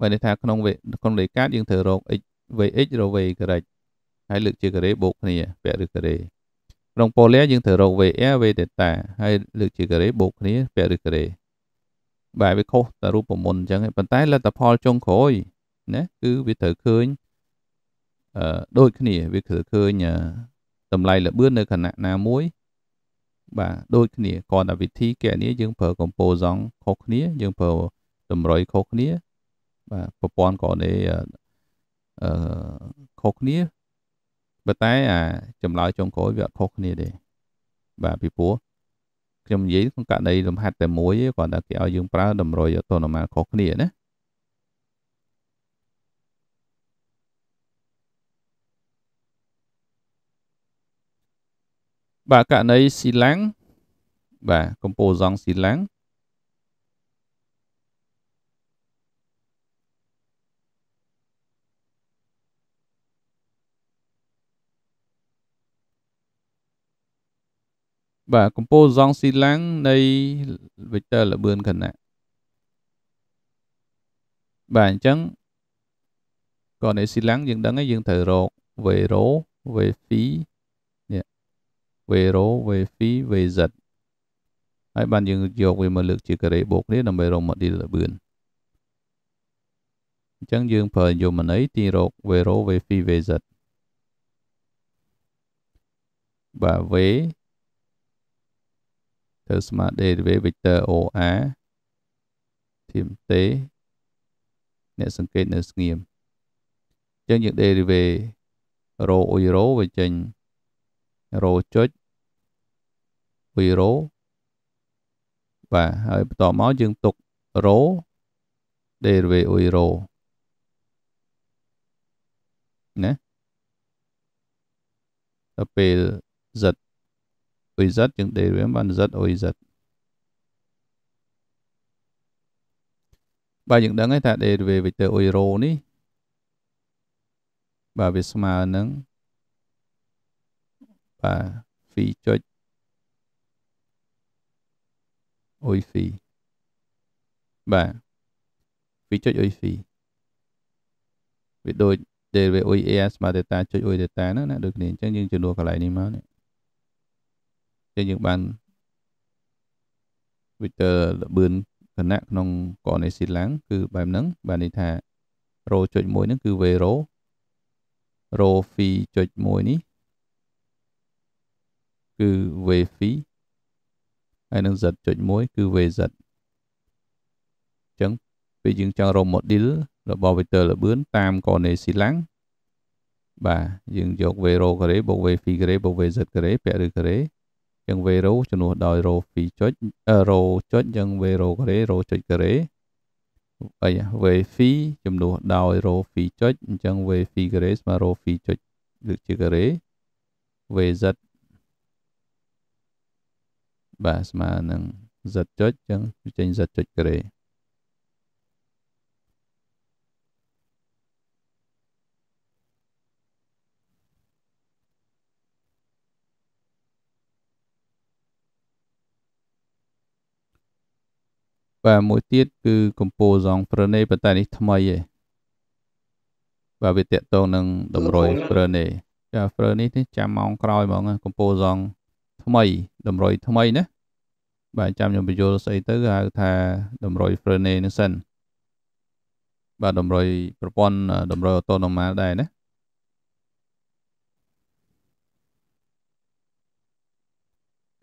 A: បើនេះថាក្នុងក្នុងលេខកាតយើងត្រូវរក x vx រវេករេចហើយលើកជាការ៉េបូកគ្នាវគ្គឬការ៉េក្នុងប៉ូលែយើងត្រូវរក vr v ដេតាហើយលើកជាការ៉េបូកគ្នាវគ្គឬការ៉េបាទវាខុសតែរូបមន្តអញ្ចឹងប៉ុន្តែលទ្ធផលចុងក្រោយណាគឺវាត្រូវឃើញអឺដូចគ្នាវាត្រូវឃើញតម្លៃលម្អឿននៅគណៈណាមួយបាទដូចគ្នាគ្រាន់តែវិធីគណនាយើងប្រើកម្ពូសង់ខុសគ្នាយើងប្រើតម្រុយខុសគ្នាបាទប្រព័ន្ធគ្រាន់តែអឺខុសគ្នាប៉ុន្តែអាចម្លើយចុងក្រោយវាអត់ខុសគ្នាទេបាទពីព្រោះខ្ញុំនិយាយក្នុងករណីលំហាត់តែមួយទេគ្រាន់តែគេឲ្យយើងប្រើតម្រុយអូតូណូម៉ាខុសគ្នាណាបាទករណីស៊ីឡាំងបាទកំពូលសង់ស៊ីឡាំងបាទកំពូលសង់ស៊ីឡាំងនៃ vector ល្បឿនខណៈបាទអញ្ចឹងករណីស៊ីឡាំងយើងដឹងហើយយើងត្រូវរក vero v phi វេរោវេហ្វីវេសិតហើយបានយើងយកវាមកលើកជាការ៉េបូកនេះដើម្បីរកម៉ាឌីលលបឿនអញ្ចឹងយើងប្រើយមន័យទីរក vero vphi vz បាទ v ទៅស្មើ derivative vector or ធាម t អ្នកសង្កេតនៅស្ងៀមអញ្ចឹងយើង derivative rho អ៊ុយរ៉ូវាចេញ rho ចុចពីរោបាទហើយបន្តមកយើងទុករោ derivative អ៊ុយរោណាទៅពេល z អ៊ុយ z យើង derivative បាន z អ៊ុយ z បាទយើងដឹងហើយថា derivative vector អ៊ុយរោនេះបាទវាស្មើនឹងបាទ phi ចុចអ៊ុយស៊ីបាទវាចុចអ៊ុយស៊ីវាដូចដែលវាអ៊ុយ AR Smart Data ចុចអ៊ុយ Data ហ្នឹងណាដូចគ្នាអញ្ចឹងយើងជំនួសកន្លែងនេះមកនេះចឹងយើងបាន Twitter ល្បឿនគណៈក្នុងកណេស៊ីឡាំងគឺបែបហ្នឹងបានន័យថា row ចុច1ហ្នឹងគឺ vero row phi ចុច1នេះគឺ wave phi ហើយនឹង z ចុច1គឺ vz អញ្ចឹងពេលយើងចង់រក model របស់ vector ល្បឿនតាម corner ស៊ីឡាំងបាទយើងយក v row ការ៉េបូក v phi ការ៉េបូក vz ការ៉េពាក់ឬការ៉េអញ្ចឹង v row ជំនួសដោយ row phi ចុច row ចុចអញ្ចឹង v row ការ៉េ row ចុចការ៉េអី v phi ជំនួសដោយ row phi ចុចអញ្ចឹង v phi ការ៉េស្មើ row phi ចុចលើកជាការ៉េ vz បាទស្មើនឹង z ចុចអញ្ចឹងចេញ z ចុចការ៉េបាទមួយទៀត គឺកម្ពូសង ប្រណេប៉ុន្តែនេះថ្មីឯងបាទវាតកតងនឹងតម្រុយប្រណេចាប្រនេះនេះចាំម៉ោងក្រោយហ្មងកម្ពូសងថ្មីតម្រុយថ្មីណាបាទចាំខ្ញុំបញ្យល់ស្អីទៅហៅថាតម្រុយ Fresnel នឹងសិនបាទតម្រុយប្រព័ន្ធតម្រុយ autonomal ដែរណា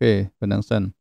A: អូខេប៉ុណ្ណឹងសិន